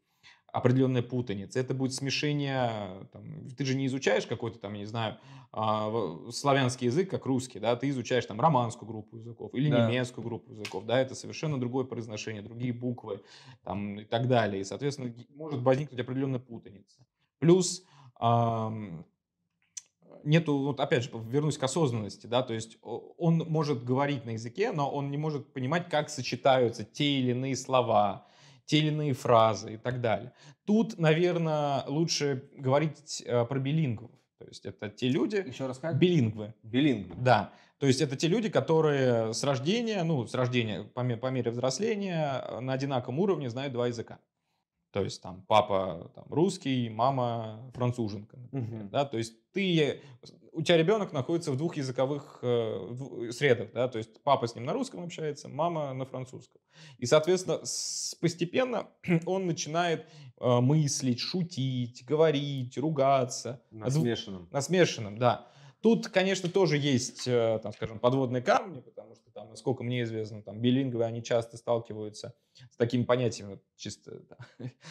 определенная путаница. Это будет смешение, там, ты же не изучаешь какой-то там, я не знаю, а, славянский язык, как русский, да, ты изучаешь там романскую группу языков или да. немецкую группу языков, да, это совершенно другое произношение, другие буквы там и так далее. И, соответственно, может возникнуть определенная путаница. Плюс нету, вот опять же, вернусь к осознанности, да, то есть он может говорить на языке, но он не может понимать, как сочетаются те или иные слова, те или иные фразы и так далее. Тут, наверное, лучше говорить э, про билингвов. То есть это те люди... Еще раз как? Билингвы. Билингвы. Да. То есть это те люди, которые с рождения, ну, с рождения, по мере, по мере взросления, э, на одинаковом уровне знают два языка. То есть там папа там, русский, мама француженка. Например, угу. да? То есть ты, у тебя ребенок находится в двух языковых э, э, средах. Да? То есть папа с ним на русском общается, мама на французском. И, соответственно, с, постепенно он начинает э, мыслить, шутить, говорить, ругаться. На а смешанном. На смешанном, да. Тут, конечно, тоже есть, э, там, скажем, подводные камни, потому что, там, насколько мне известно, там, билингвы, они часто сталкиваются с таким понятием чисто да,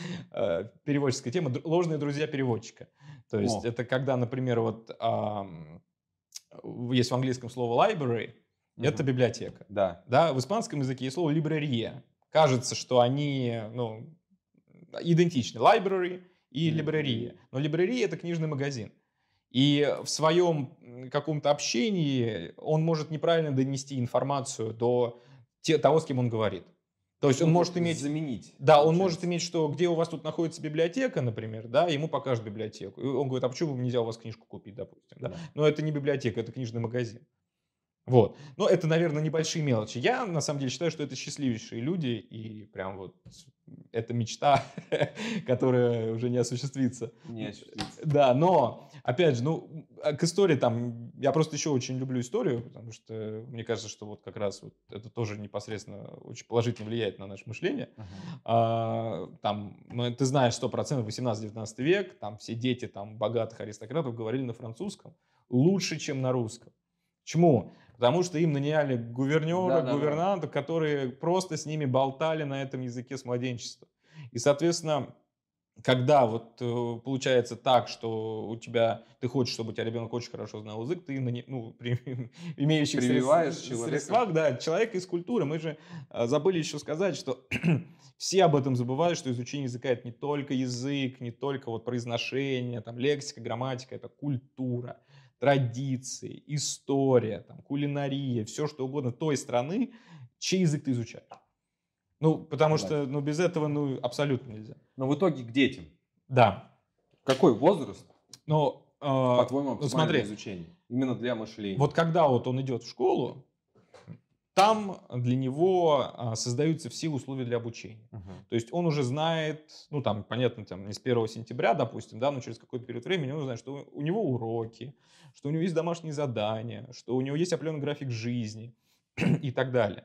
э, переводческая тема, ложные друзья переводчика. То есть О. это когда, например, вот есть в английском слово library, угу. это библиотека. Да. да. В испанском языке есть слово librería. Кажется, что они ну, идентичны. Library и librería. Но librería это книжный магазин. И в своем каком-то общении он может неправильно донести информацию до те, того, с кем он говорит. То есть он, он может иметь... Заменить. Да, получается. он может иметь, что где у вас тут находится библиотека, например, да, ему покажут библиотеку. И он говорит, а почему бы нельзя у вас книжку купить, допустим. Да? Да. Но это не библиотека, это книжный магазин. Вот. Но это, наверное, небольшие мелочи. Я, на самом деле, считаю, что это счастливейшие люди, и прям вот это мечта, которая уже не осуществится. Не осуществится. Да, но, опять же, ну, а к истории там, я просто еще очень люблю историю, потому что мне кажется, что вот как раз вот это тоже непосредственно очень положительно влияет на наше мышление. Uh-huh. А, там, ну, ты знаешь 100%, 18-19 век, там все дети там богатых аристократов говорили на французском лучше, чем на русском. Почему? Потому что им наняли гувернера, да, гувернанта, да, да. которые просто с ними болтали на этом языке с младенчества. И, соответственно, когда вот э, получается так, что у тебя, ты хочешь, чтобы у тебя ребенок очень хорошо знал язык, ты ну, при, имеющий Прививаешь средств, средствах, да, человек из культуры. Мы же э, забыли еще сказать, что все об этом забывают, что изучение языка это не только язык, не только вот произношение, там лексика, грамматика, это культура традиции, история, там, кулинария, все что угодно той страны, чей язык ты изучаешь. Ну, потому да. что ну, без этого ну, абсолютно нельзя. Но в итоге к детям. Да. Какой возраст? Э, ну, э, по-твоему, ну, смотри, изучение? Именно для мышления. Вот когда вот он идет в школу, там для него а, создаются все условия для обучения. Угу. То есть он уже знает, ну там, понятно, там не с 1 сентября, допустим, да, но через какой-то период времени он знает, что у него уроки, что у него есть домашние задания, что у него есть определенный график жизни и так далее.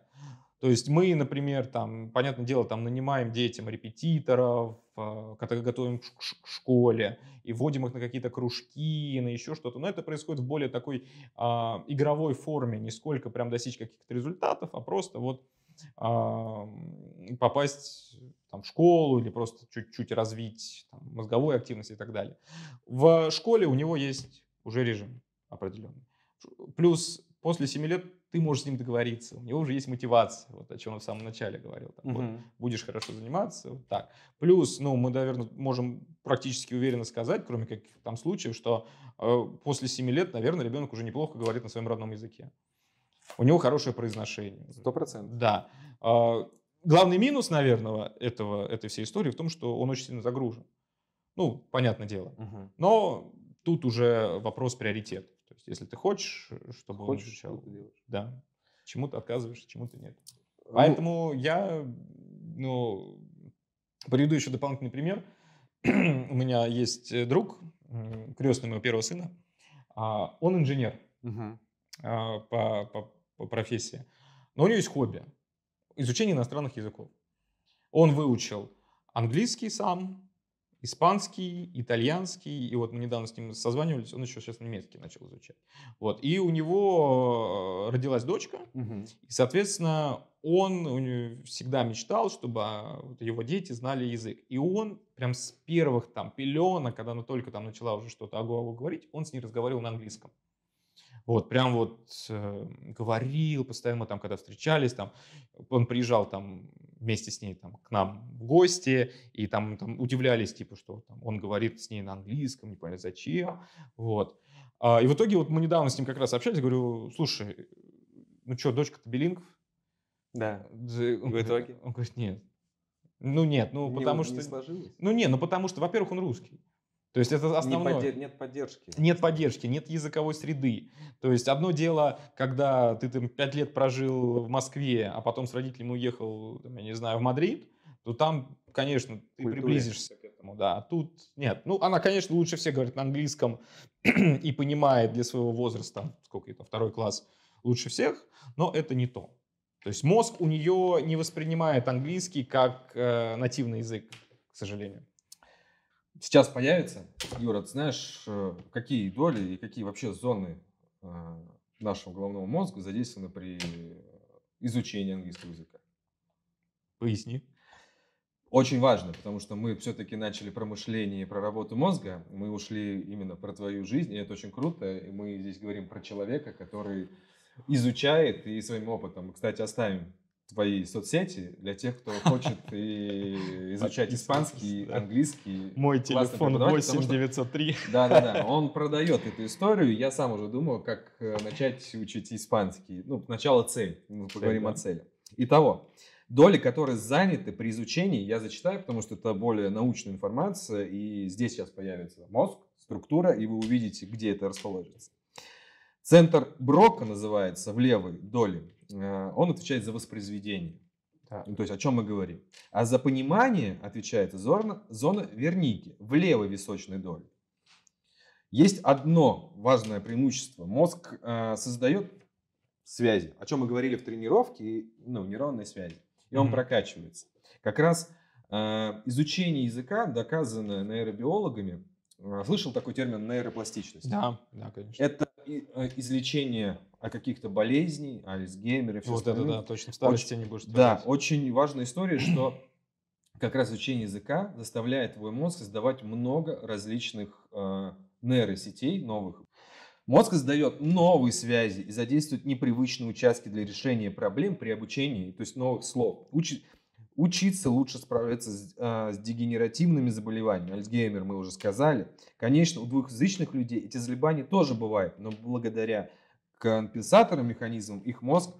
То есть мы, например, там, понятное дело, там нанимаем детям репетиторов, э, которые готовим к школе, и вводим их на какие-то кружки, на еще что-то. Но это происходит в более такой а, игровой форме, не сколько прям достичь каких-то результатов, а просто вот а, попасть там, в школу или просто чуть-чуть развить там, мозговую активность и так далее. В школе у него есть уже режим определенный. Плюс после 7 лет ты можешь с ним договориться, у него уже есть мотивация, вот о чем я в самом начале говорил. Там, угу. вот, будешь хорошо заниматься, вот так. Плюс, ну, мы, наверное, можем практически уверенно сказать, кроме каких там случаев, что э, после 7 лет, наверное, ребенок уже неплохо говорит на своем родном языке. У него хорошее произношение. Сто процентов. Да. Э, главный минус, наверное, этого, этой всей истории в том, что он очень сильно загружен. Ну, понятное дело. Угу. Но тут уже вопрос приоритет есть, если ты хочешь, э, чтобы хочешь, изучал, что делаешь. Да. Чему ты отказываешься, чему ты нет. А, ну Поэтому ну, я, ну, приведу еще дополнительный пример. У меня есть э, друг, крестный моего первого сына. А, он инженер угу. по, по, по профессии. Но у него есть хобби. Изучение иностранных языков. Он выучил английский сам, испанский, итальянский, и вот мы недавно с ним созванивались, он еще сейчас немецкий начал изучать. Вот, и у него э, родилась дочка, угу. и, соответственно, он у него всегда мечтал, чтобы а, его дети знали язык. И он прям с первых там пеленок, когда она только там начала уже что-то агу-агу говорить, он с ней разговаривал на английском. Вот, прям вот э, говорил постоянно, там, когда встречались, там, он приезжал там вместе с ней там, к нам в гости, и там, там удивлялись, типа, что там, он говорит с ней на английском, не понятно зачем, вот. А, и в итоге вот мы недавно с ним как раз общались, говорю, слушай, ну что, дочка-то билингв? Да, он, в итоге? Он говорит, нет. Ну нет, ну не, потому не что... Сложилось? Ну не, ну потому что, во-первых, он русский. То есть это основное. Не подде... Нет поддержки. Нет поддержки, нет языковой среды. То есть одно дело, когда ты там пять лет прожил в Москве, а потом с родителями уехал, я не знаю, в Мадрид, то там, конечно, ты Культуре. приблизишься к этому, да. А тут нет. Ну, она, конечно, лучше всех говорит на английском и понимает для своего возраста, сколько это, второй класс, лучше всех, но это не то. То есть мозг у нее не воспринимает английский как э, нативный язык, к сожалению сейчас появится. Юра, ты знаешь, э, какие доли и какие вообще зоны э, нашего головного мозга задействованы при э, изучении английского языка? Поясни. Очень важно, потому что мы все-таки начали про мышление и про работу мозга. Мы ушли именно про твою жизнь, и это очень круто. И мы здесь говорим про человека, который изучает и своим опытом. Мы, кстати, оставим твои соцсети для тех, кто хочет и а, изучать испанский, да. английский. Мой телефон 8903. Да-да-да, он продает эту историю. Я сам уже думаю, как э, начать учить испанский. Ну, сначала цель. Мы поговорим да. о цели. Итого, доли, которые заняты при изучении, я зачитаю, потому что это более научная информация, и здесь сейчас появится мозг, структура, и вы увидите, где это расположится. Центр Брока называется в левой доле Э, он отвечает за воспроизведение. Так. То есть о чем мы говорим. А за понимание отвечает зона, зона верники в левой височной доле. Есть одно важное преимущество. Мозг э, создает связи, о чем мы говорили в тренировке, ну, нейронные связи. И он mm-hmm. прокачивается. Как раз э, изучение языка доказано нейробиологами. Э, слышал такой термин нейропластичность? Да, да, конечно. Это э, излечение о каких-то болезней, Альцгеймер и все вот остальное. это да, точно, в старости очень, не будешь Да, очень важная история, что как раз изучение языка заставляет твой мозг создавать много различных э, нейросетей новых. Мозг создает новые связи и задействует непривычные участки для решения проблем при обучении, то есть новых слов. Учит, учиться лучше справляться с, э, с дегенеративными заболеваниями. Альцгеймер мы уже сказали. Конечно, у двухязычных людей эти заболевания тоже бывают, но благодаря компенсаторам, механизмам, их мозг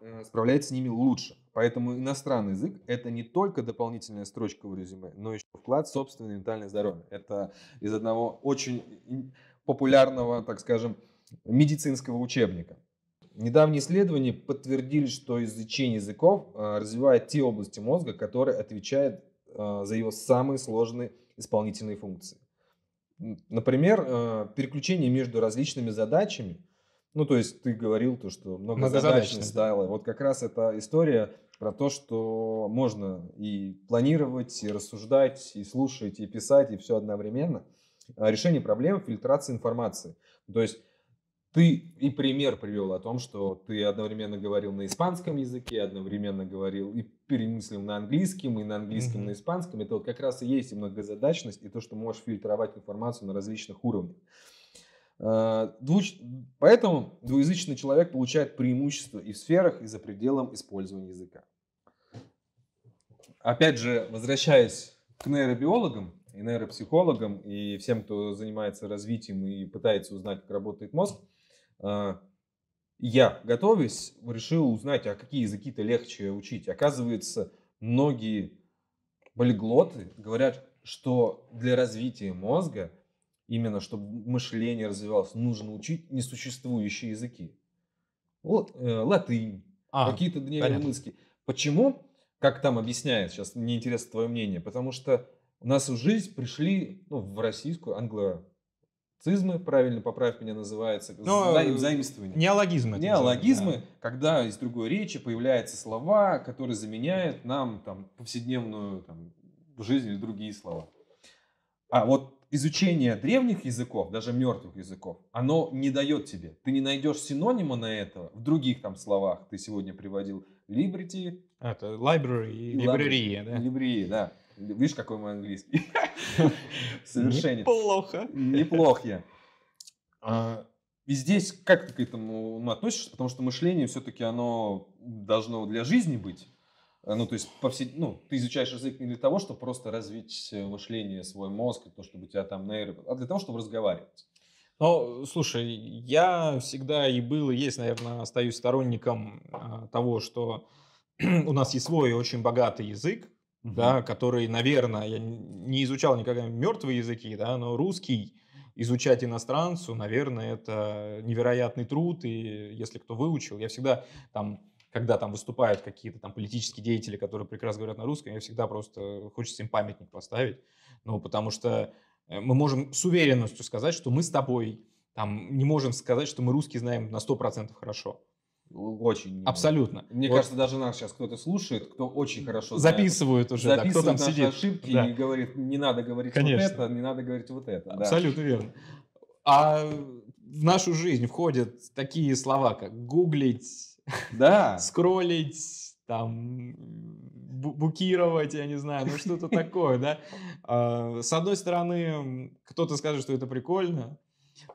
э, справляется с ними лучше. Поэтому иностранный язык – это не только дополнительная строчка в резюме, но еще вклад в собственное ментальное здоровье. Это из одного очень популярного, так скажем, медицинского учебника. Недавние исследования подтвердили, что изучение языков э, развивает те области мозга, которые отвечают э, за его самые сложные исполнительные функции. Например, переключение между различными задачами – ну, то есть ты говорил то, что многозадачный стайл. Вот как раз эта история про то, что можно и планировать, и рассуждать, и слушать, и писать, и все одновременно. А, решение проблем фильтрация информации. То есть ты и пример привел о том, что ты одновременно говорил на испанском языке, одновременно говорил и перемыслил на английском, и на английском, mm-hmm. на испанском. Это вот как раз и есть и многозадачность, и то, что можешь фильтровать информацию на различных уровнях. Э, двуч... Поэтому двуязычный человек получает преимущество и в сферах, и за пределом использования языка. Опять же, возвращаясь к нейробиологам и нейропсихологам, и всем, кто занимается развитием и пытается узнать, как работает мозг, э, я, готовясь, решил узнать, а какие языки-то легче учить. Оказывается, многие полиглоты говорят, что для развития мозга – именно чтобы мышление развивалось, нужно учить несуществующие языки. Вот, э, латынь, а, какие-то древнерумынские. Почему? Как там объясняет, сейчас мне интересно твое мнение, потому что у нас в жизнь пришли, ну, в российскую, англоцизмы правильно, поправь меня, называется, Но, ну, заим, э, заимствование. Неологизмы. Неологизмы, да. когда из другой речи появляются слова, которые заменяют нам там повседневную там, жизнь или другие слова. А вот изучение древних языков, даже мертвых языков, оно не дает тебе. Ты не найдешь синонима на это в других там словах. Ты сегодня приводил liberty. А, это library. Либрерия, да? Либрерия, да. Видишь, какой мой английский. Совершенно. Неплохо. Неплохо я. А, и здесь как ты к этому относишься? Потому что мышление все-таки оно должно для жизни быть. Э, ну, то есть, повсед... ну, ты изучаешь язык не для того, чтобы просто развить э, мышление, свой мозг, и то, чтобы у тебя там нейро, а для того, чтобы разговаривать. Ну, слушай, я всегда и был, и есть, наверное, остаюсь сторонником а, того, что у нас есть свой очень богатый язык, угу. да, который, наверное, я не изучал никогда мертвые языки, да, но русский изучать иностранцу, наверное, это невероятный труд, и если кто выучил, я всегда там когда там выступают какие-то там политические деятели, которые прекрасно говорят на русском, я всегда просто хочется им памятник поставить. Ну, потому что э, мы можем с уверенностью сказать, что мы с тобой там не можем сказать, что мы русский знаем на 100% хорошо. Очень. Абсолютно. Мне вот. кажется, даже нас сейчас кто-то слушает, кто очень хорошо знает. Записывают уже, Записывают да, кто там наши сидит. ошибки да. и говорит, не надо говорить Конечно. вот это, не надо говорить вот это. Абсолютно да. верно. А в нашу жизнь входят такие слова, как гуглить, да. Скроллить, там, букировать, я не знаю, ну что-то такое, да. А, с одной стороны, кто-то скажет, что это прикольно,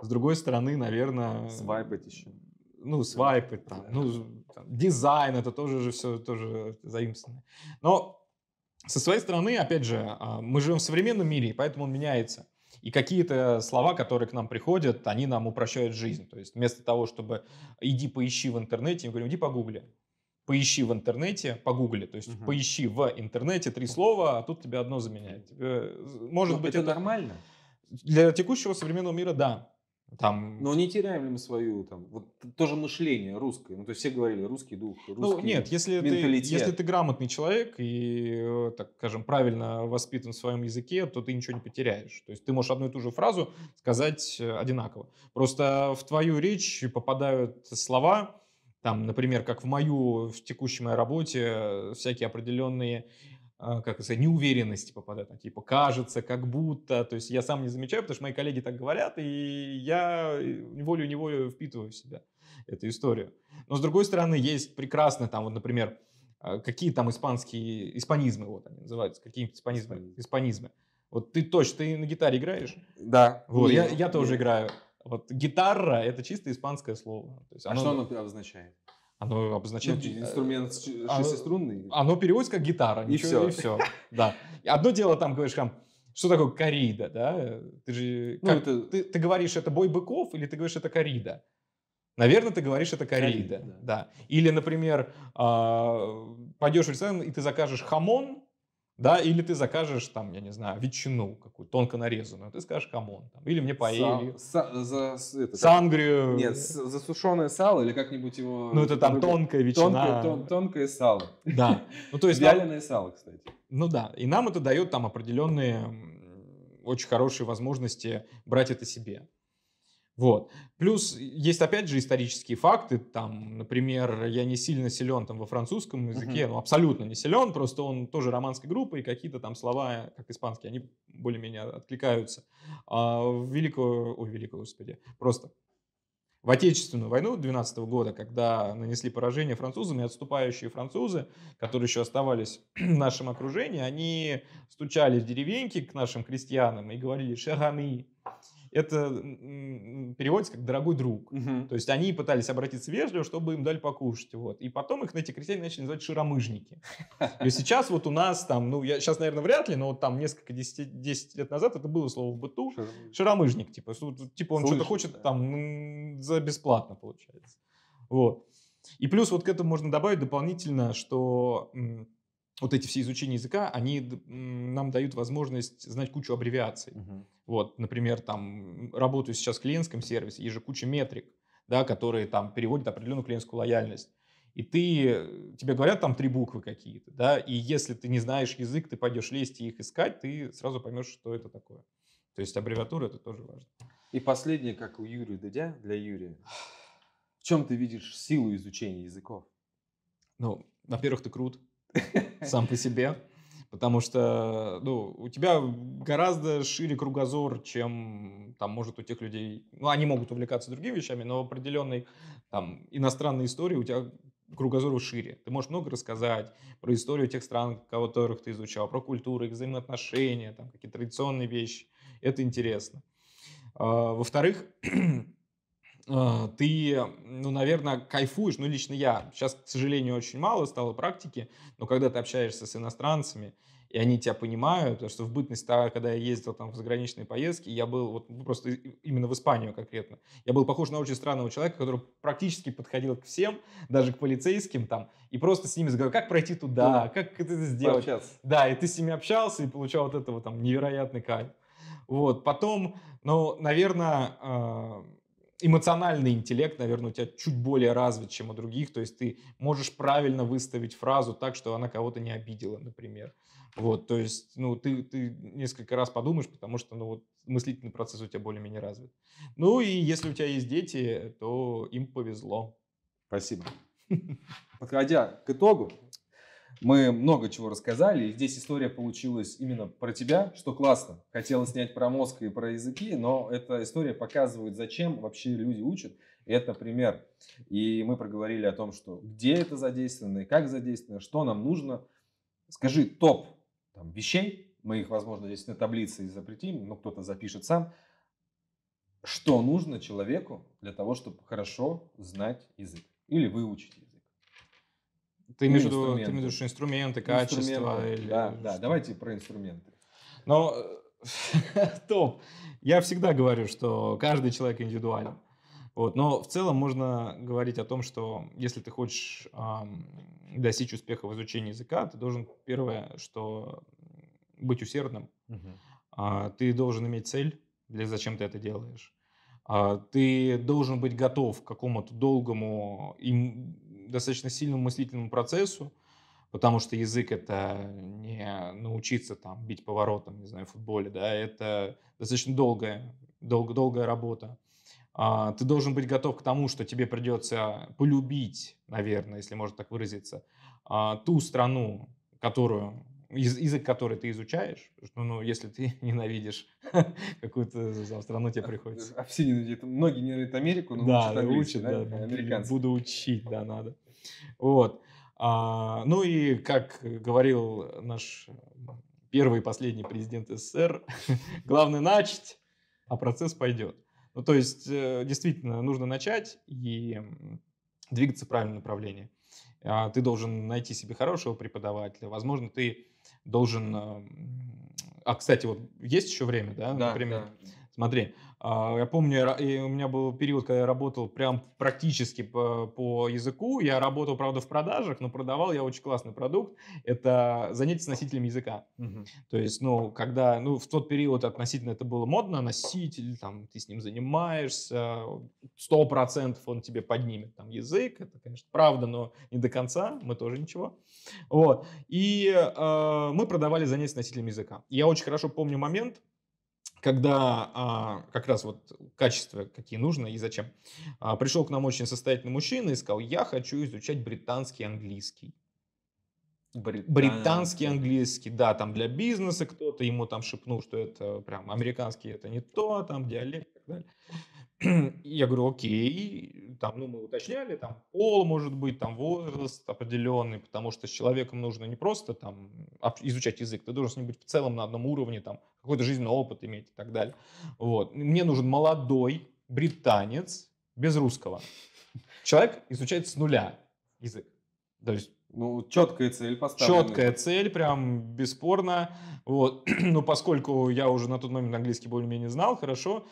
с другой стороны, наверное... Свайпать еще. Ну, свайпать там, ну, дизайн, это тоже же все тоже заимствованное Но со своей стороны, опять же, а, мы живем в современном мире, поэтому он меняется. И какие-то слова, которые к нам приходят, они нам упрощают жизнь. То есть вместо того, чтобы иди поищи в интернете, мы говорим, иди погугли. Поищи в интернете, погугли. То есть угу. поищи в интернете три слова, а тут тебе одно заменяет. Э, может Но ну, быть, это, это нормально? Для текущего современного мира да. Там... Но не теряем ли мы свою там вот тоже мышление русское? Ну то есть все говорили русский дух, ну, русский ну, нет, если менталитет. ты если ты грамотный человек и э, так скажем правильно воспитан в своем языке, то ты ничего не потеряешь. То есть ты можешь одну и ту же фразу сказать э, одинаково. Просто в твою речь попадают слова, там, например, как в мою в текущей моей работе э, всякие определенные а, как сказать, неуверенности попадает, типа кажется, как будто, то есть я сам не замечаю, потому что мои коллеги так говорят, и я волю-неволю э, впитываю в себя эту историю. Но с другой стороны, есть прекрасные, там, вот, например, а, какие там испанские, испанизмы, вот они называются, какие испанизмы, испанизмы. Вот ты точно, ты на гитаре играешь? Да. Вот, я, я тоже играю. Вот гитара – это чисто испанское слово. То есть а оно... А что оно обозначает? Оно обозначает... Ну, инструмент шестиструнный? Оно, оно переводится как гитара. И ничего, все. И все, да. Одно дело там, говоришь, там, что такое корида, да? Ты же... Ну, это... ты, ты говоришь, это бой быков или ты говоришь, это корида? Наверное, ты говоришь, это корида. корида да. да. Или, например, э, пойдешь в ресторан, и ты закажешь хамон, да, или ты закажешь там, я не знаю, ветчину какую-то тонко нарезанную, ты скажешь камон, там, или мне поели. Са, за, это, Сангрию. Нет, засушенное сало или как-нибудь его. Ну это там тонкая ветчина. Тонкое, тон, тонкое сало. Да. Ну то есть. Вяленое сало, кстати. Ну да, и нам это дает там определенные очень хорошие возможности брать это себе. Вот. Плюс есть, опять же, исторические факты. Там, например, я не сильно силен там, во французском языке, uh-huh. ну, абсолютно не силен, просто он тоже романской группы, и какие-то там слова, как испанские, они более-менее откликаются. А в Великую... Ой, Великую, господи. Просто в Отечественную войну 12 года, когда нанесли поражение французам, и отступающие французы, которые еще оставались в нашем окружении, они стучали в деревеньки к нашим крестьянам и говорили «шерами», это переводится как «дорогой друг». Угу. То есть они пытались обратиться вежливо, чтобы им дали покушать. Вот. И потом их, на эти крестьяне начали называть «широмыжники». И сейчас вот у нас там, ну, я сейчас, наверное, вряд ли, но вот там несколько, десяти 10 лет назад это было слово в быту. «Широмыжник», типа, типа он что-то хочет да. там за бесплатно, получается. Вот. И плюс вот к этому можно добавить дополнительно, что вот эти все изучения языка, они нам дают возможность знать кучу аббревиаций. Uh-huh. Вот, например, там работаю сейчас в клиентском сервисе, есть же куча метрик, да, которые там переводят определенную клиентскую лояльность. И ты, тебе говорят там три буквы какие-то, да, и если ты не знаешь язык, ты пойдешь лезть и их искать, ты сразу поймешь, что это такое. То есть аббревиатура это тоже важно. И последнее, как у Юрия Дудя, для Юрия. В чем ты видишь силу изучения языков? Ну, во-первых, ты крут сам по себе. Потому что ну, у тебя гораздо шире кругозор, чем там может у тех людей... Ну, они могут увлекаться другими вещами, но в определенной там, иностранной истории у тебя кругозор шире. Ты можешь много рассказать про историю тех стран, которых ты изучал, про культуру, их взаимоотношения, там, какие традиционные вещи. Это интересно. А, во-вторых, А, ты, ну, наверное, кайфуешь, ну, лично я, сейчас, к сожалению, очень мало стало практики, но когда ты общаешься с иностранцами, и они тебя понимают, потому что в бытность, когда я ездил там в заграничные поездки, я был вот ну, просто именно в Испанию конкретно, я был похож на очень странного человека, который практически подходил к всем, даже к полицейским там, и просто с ними говорил, как пройти туда, да. как это сделать. Пообщаться. Да, и ты с ними общался и получал вот этого там невероятный кайф. Вот, потом, ну, наверное, а, эмоциональный интеллект, наверное, у тебя чуть более развит, чем у других. То есть ты можешь правильно выставить фразу так, что она кого-то не обидела, например. Вот, то есть, ну, ты, ты несколько раз подумаешь, потому что, ну, вот, мыслительный процесс у тебя более-менее развит. Ну, и если у тебя есть дети, то им повезло. Спасибо. Подходя к итогу, мы много чего рассказали, и здесь история получилась именно про тебя, что классно. Хотела снять про мозг и про языки, но эта история показывает, зачем вообще люди учат. Это пример. И мы проговорили о том, что где это задействовано и как задействовано, что нам нужно. Скажи топ там, вещей, мы их, возможно, здесь на таблице и запретим, но кто-то запишет сам, что нужно человеку для того, чтобы хорошо знать язык или выучить его. Ты имеешь ну, в виду, инструменты, качество? Или да, да, давайте про инструменты. Но э, топ. Я всегда говорю, что каждый человек индивидуален. Вот. Но в целом можно говорить о том, что если ты хочешь эм, достичь успеха в изучении языка, ты должен первое, что быть усердным. Угу. ты должен иметь цель, для зачем ты это делаешь. А, ты должен быть готов к какому-то долгому и достаточно сильному мыслительному процессу, потому что язык это не научиться там бить поворотом, не знаю, в футболе, да, это достаточно долгая, долго, долгая работа. А, ты должен быть готов к тому, что тебе придется полюбить, наверное, если можно так выразиться, а, ту страну, которую язык, который ты изучаешь, что, ну, если ты ненавидишь какую-то страну, тебе приходится. А, а все ненавидят. Многие ненавидят Америку, но да, учат учат, да, да американцы. Буду учить, да, надо. Вот. А, ну и, как говорил наш э, первый и последний президент СССР, главное начать, а процесс пойдет. Ну, то есть, э, действительно, нужно начать и двигаться в правильном направлении. А ты должен найти себе хорошего преподавателя. Возможно, ты должен... Эм, а, кстати, вот есть еще время, да? да Например, да. смотри, а, я помню, у меня был период, когда я работал прям практически по, по языку. Я работал, правда, в продажах, но продавал я очень классный продукт. Это занятие с носителем языка. Угу. То есть, ну, когда, ну, в тот период относительно это было модно, носитель, там, ты с ним занимаешься, сто процентов он тебе поднимет там язык. Это, конечно, правда, но не до конца, мы тоже ничего. Вот. И э, мы продавали занятия с носителем языка. Я очень хорошо помню момент, когда а, как раз вот качества, какие нужно и зачем, а, пришел к нам очень состоятельный мужчина и сказал, я хочу изучать британский английский. Британ... Британский английский, да, там для бизнеса кто-то ему там шепнул, что это прям американский, это не то, там диалект и так далее. Я говорю, окей, там, ну, мы уточняли, там, пол, может быть, там, возраст определенный, потому что с человеком нужно не просто, там, изучать язык, ты должен с ним быть в целом на одном уровне, там, какой-то жизненный опыт иметь и так далее. Вот. Мне нужен молодой британец без русского. Человек изучает с нуля язык. То есть ну, четкая цель поставлена. Четкая цель, прям бесспорно. Вот. Но поскольку я уже на тот момент английский более-менее знал, хорошо,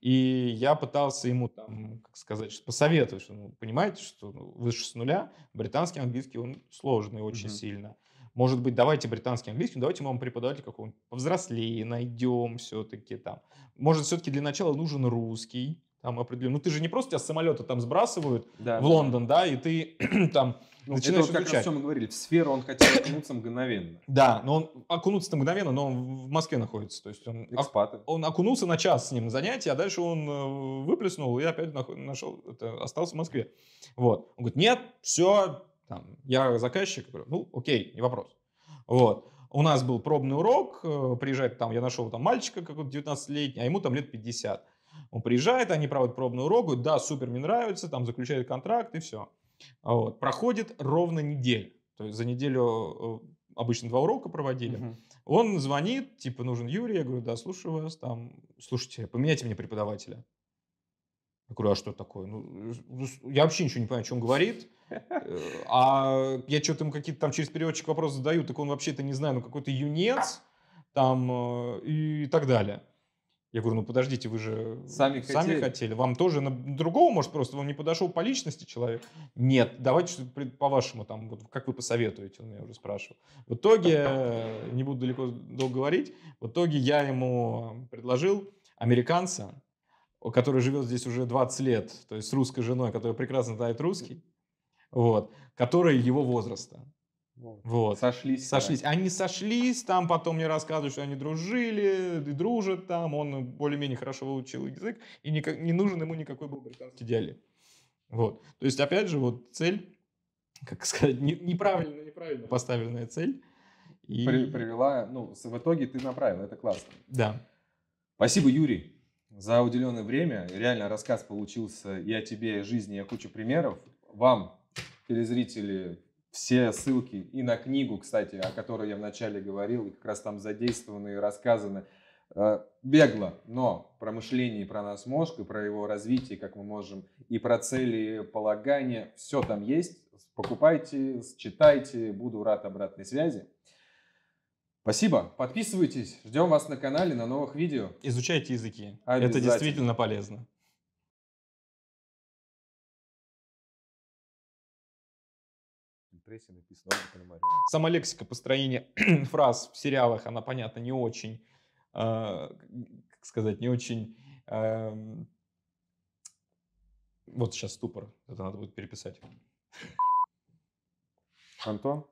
и я пытался ему там, как сказать, посоветовать, что, ну, понимаете, что ну, выше с нуля британский английский, он сложный очень mm-hmm. сильно. Может быть, давайте британский английский, давайте мы вам преподавателя какого-нибудь повзрослее найдем все-таки там. Может, все-таки для начала нужен русский, там определенно. Ну, ты же не просто тебя с самолета там сбрасывают да, в Лондон, да, и ты там ну, начинаешь это вот как раз, мы говорили, в сферу он хотел окунуться мгновенно. Да, но он окунуться мгновенно, но он в Москве находится. То есть он, Экспаты. он окунулся на час с ним на занятие, а дальше он э, выплеснул и опять нашел, это, остался в Москве. Вот. Он говорит, нет, все, там, я заказчик. говорю, ну, окей, не вопрос. Вот. У нас был пробный урок, э, приезжает там, я нашел там мальчика какого-то 19-летний, а ему там лет 50. Он приезжает, они проводят пробный урок, говорит, да, супер, мне нравится, там заключает контракт и все. А вот. Проходит ровно неделя. То есть за неделю э, обычно два урока проводили. Угу. Он звонит, типа, нужен Юрий. Я говорю, да, слушаю вас. Там, слушайте, поменяйте мне преподавателя. Я говорю, а что такое? Ну, ну я вообще ничего не понимаю, о чем он говорит. Э, а я что-то ему какие-то там через переводчик вопросы задаю, так он вообще-то не знаю, ну какой-то юнец там э, и так далее. Я говорю, ну подождите, вы же сами, сами хотели. хотели. Вам тоже на другого, может, просто вам не подошел по личности человек? Нет, давайте по-вашему, там, вот, как вы посоветуете, он меня уже спрашивал. В итоге, э, не буду далеко долго говорить, в итоге я ему предложил американца, который живет здесь уже 20 лет, то есть с русской женой, которая прекрасно знает русский, вот, который его возраста. Вот. Сошлись. Сошлись. Да. Они сошлись, там потом мне рассказывают, что они дружили, и дружат там, он более-менее хорошо выучил язык, и не, не нужен ему никакой был британский диалект. Вот. То есть, опять же, вот цель, как сказать, не, неправильно, неправильно поставленная цель. И... При, привела, ну, в итоге ты направил, это классно. Да. Спасибо, Юрий, за уделенное время. Реально рассказ получился и о тебе, и о жизни, и о куче примеров. Вам, телезрители, все ссылки и на книгу, кстати, о которой я вначале говорил, и как раз там задействованы и рассказаны э, бегло, но про мышление и про нас мозг, и про его развитие, как мы можем, и про цели полагания, все там есть. Покупайте, читайте, буду рад обратной связи. Спасибо, подписывайтесь, ждем вас на канале, на новых видео. Изучайте языки, это действительно полезно. прессе написано Ольга Пономарева. Сама лексика построения фраз в сериалах, она, понятно, не очень, э, как сказать, не очень... Э, вот сейчас ступор, это надо будет переписать. Антон,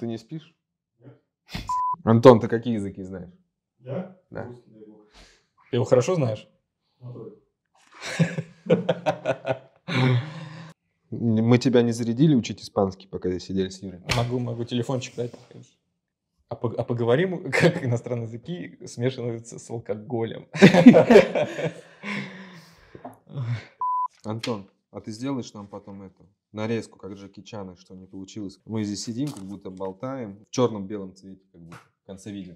ты не спишь? Нет. Антон, ты какие языки знаешь? Я? Да. Ты его хорошо знаешь? Смотри. Мы тебя не зарядили учить испанский, пока здесь сидели с Юрой? Могу, могу телефончик дать. А, по, а поговорим, как иностранные языки смешиваются с алкоголем. Антон, а ты сделаешь нам потом это? Нарезку, как Джеки Чана, что не получилось. Мы здесь сидим, как будто болтаем. В черном-белом цвете, как будто. В конце видео.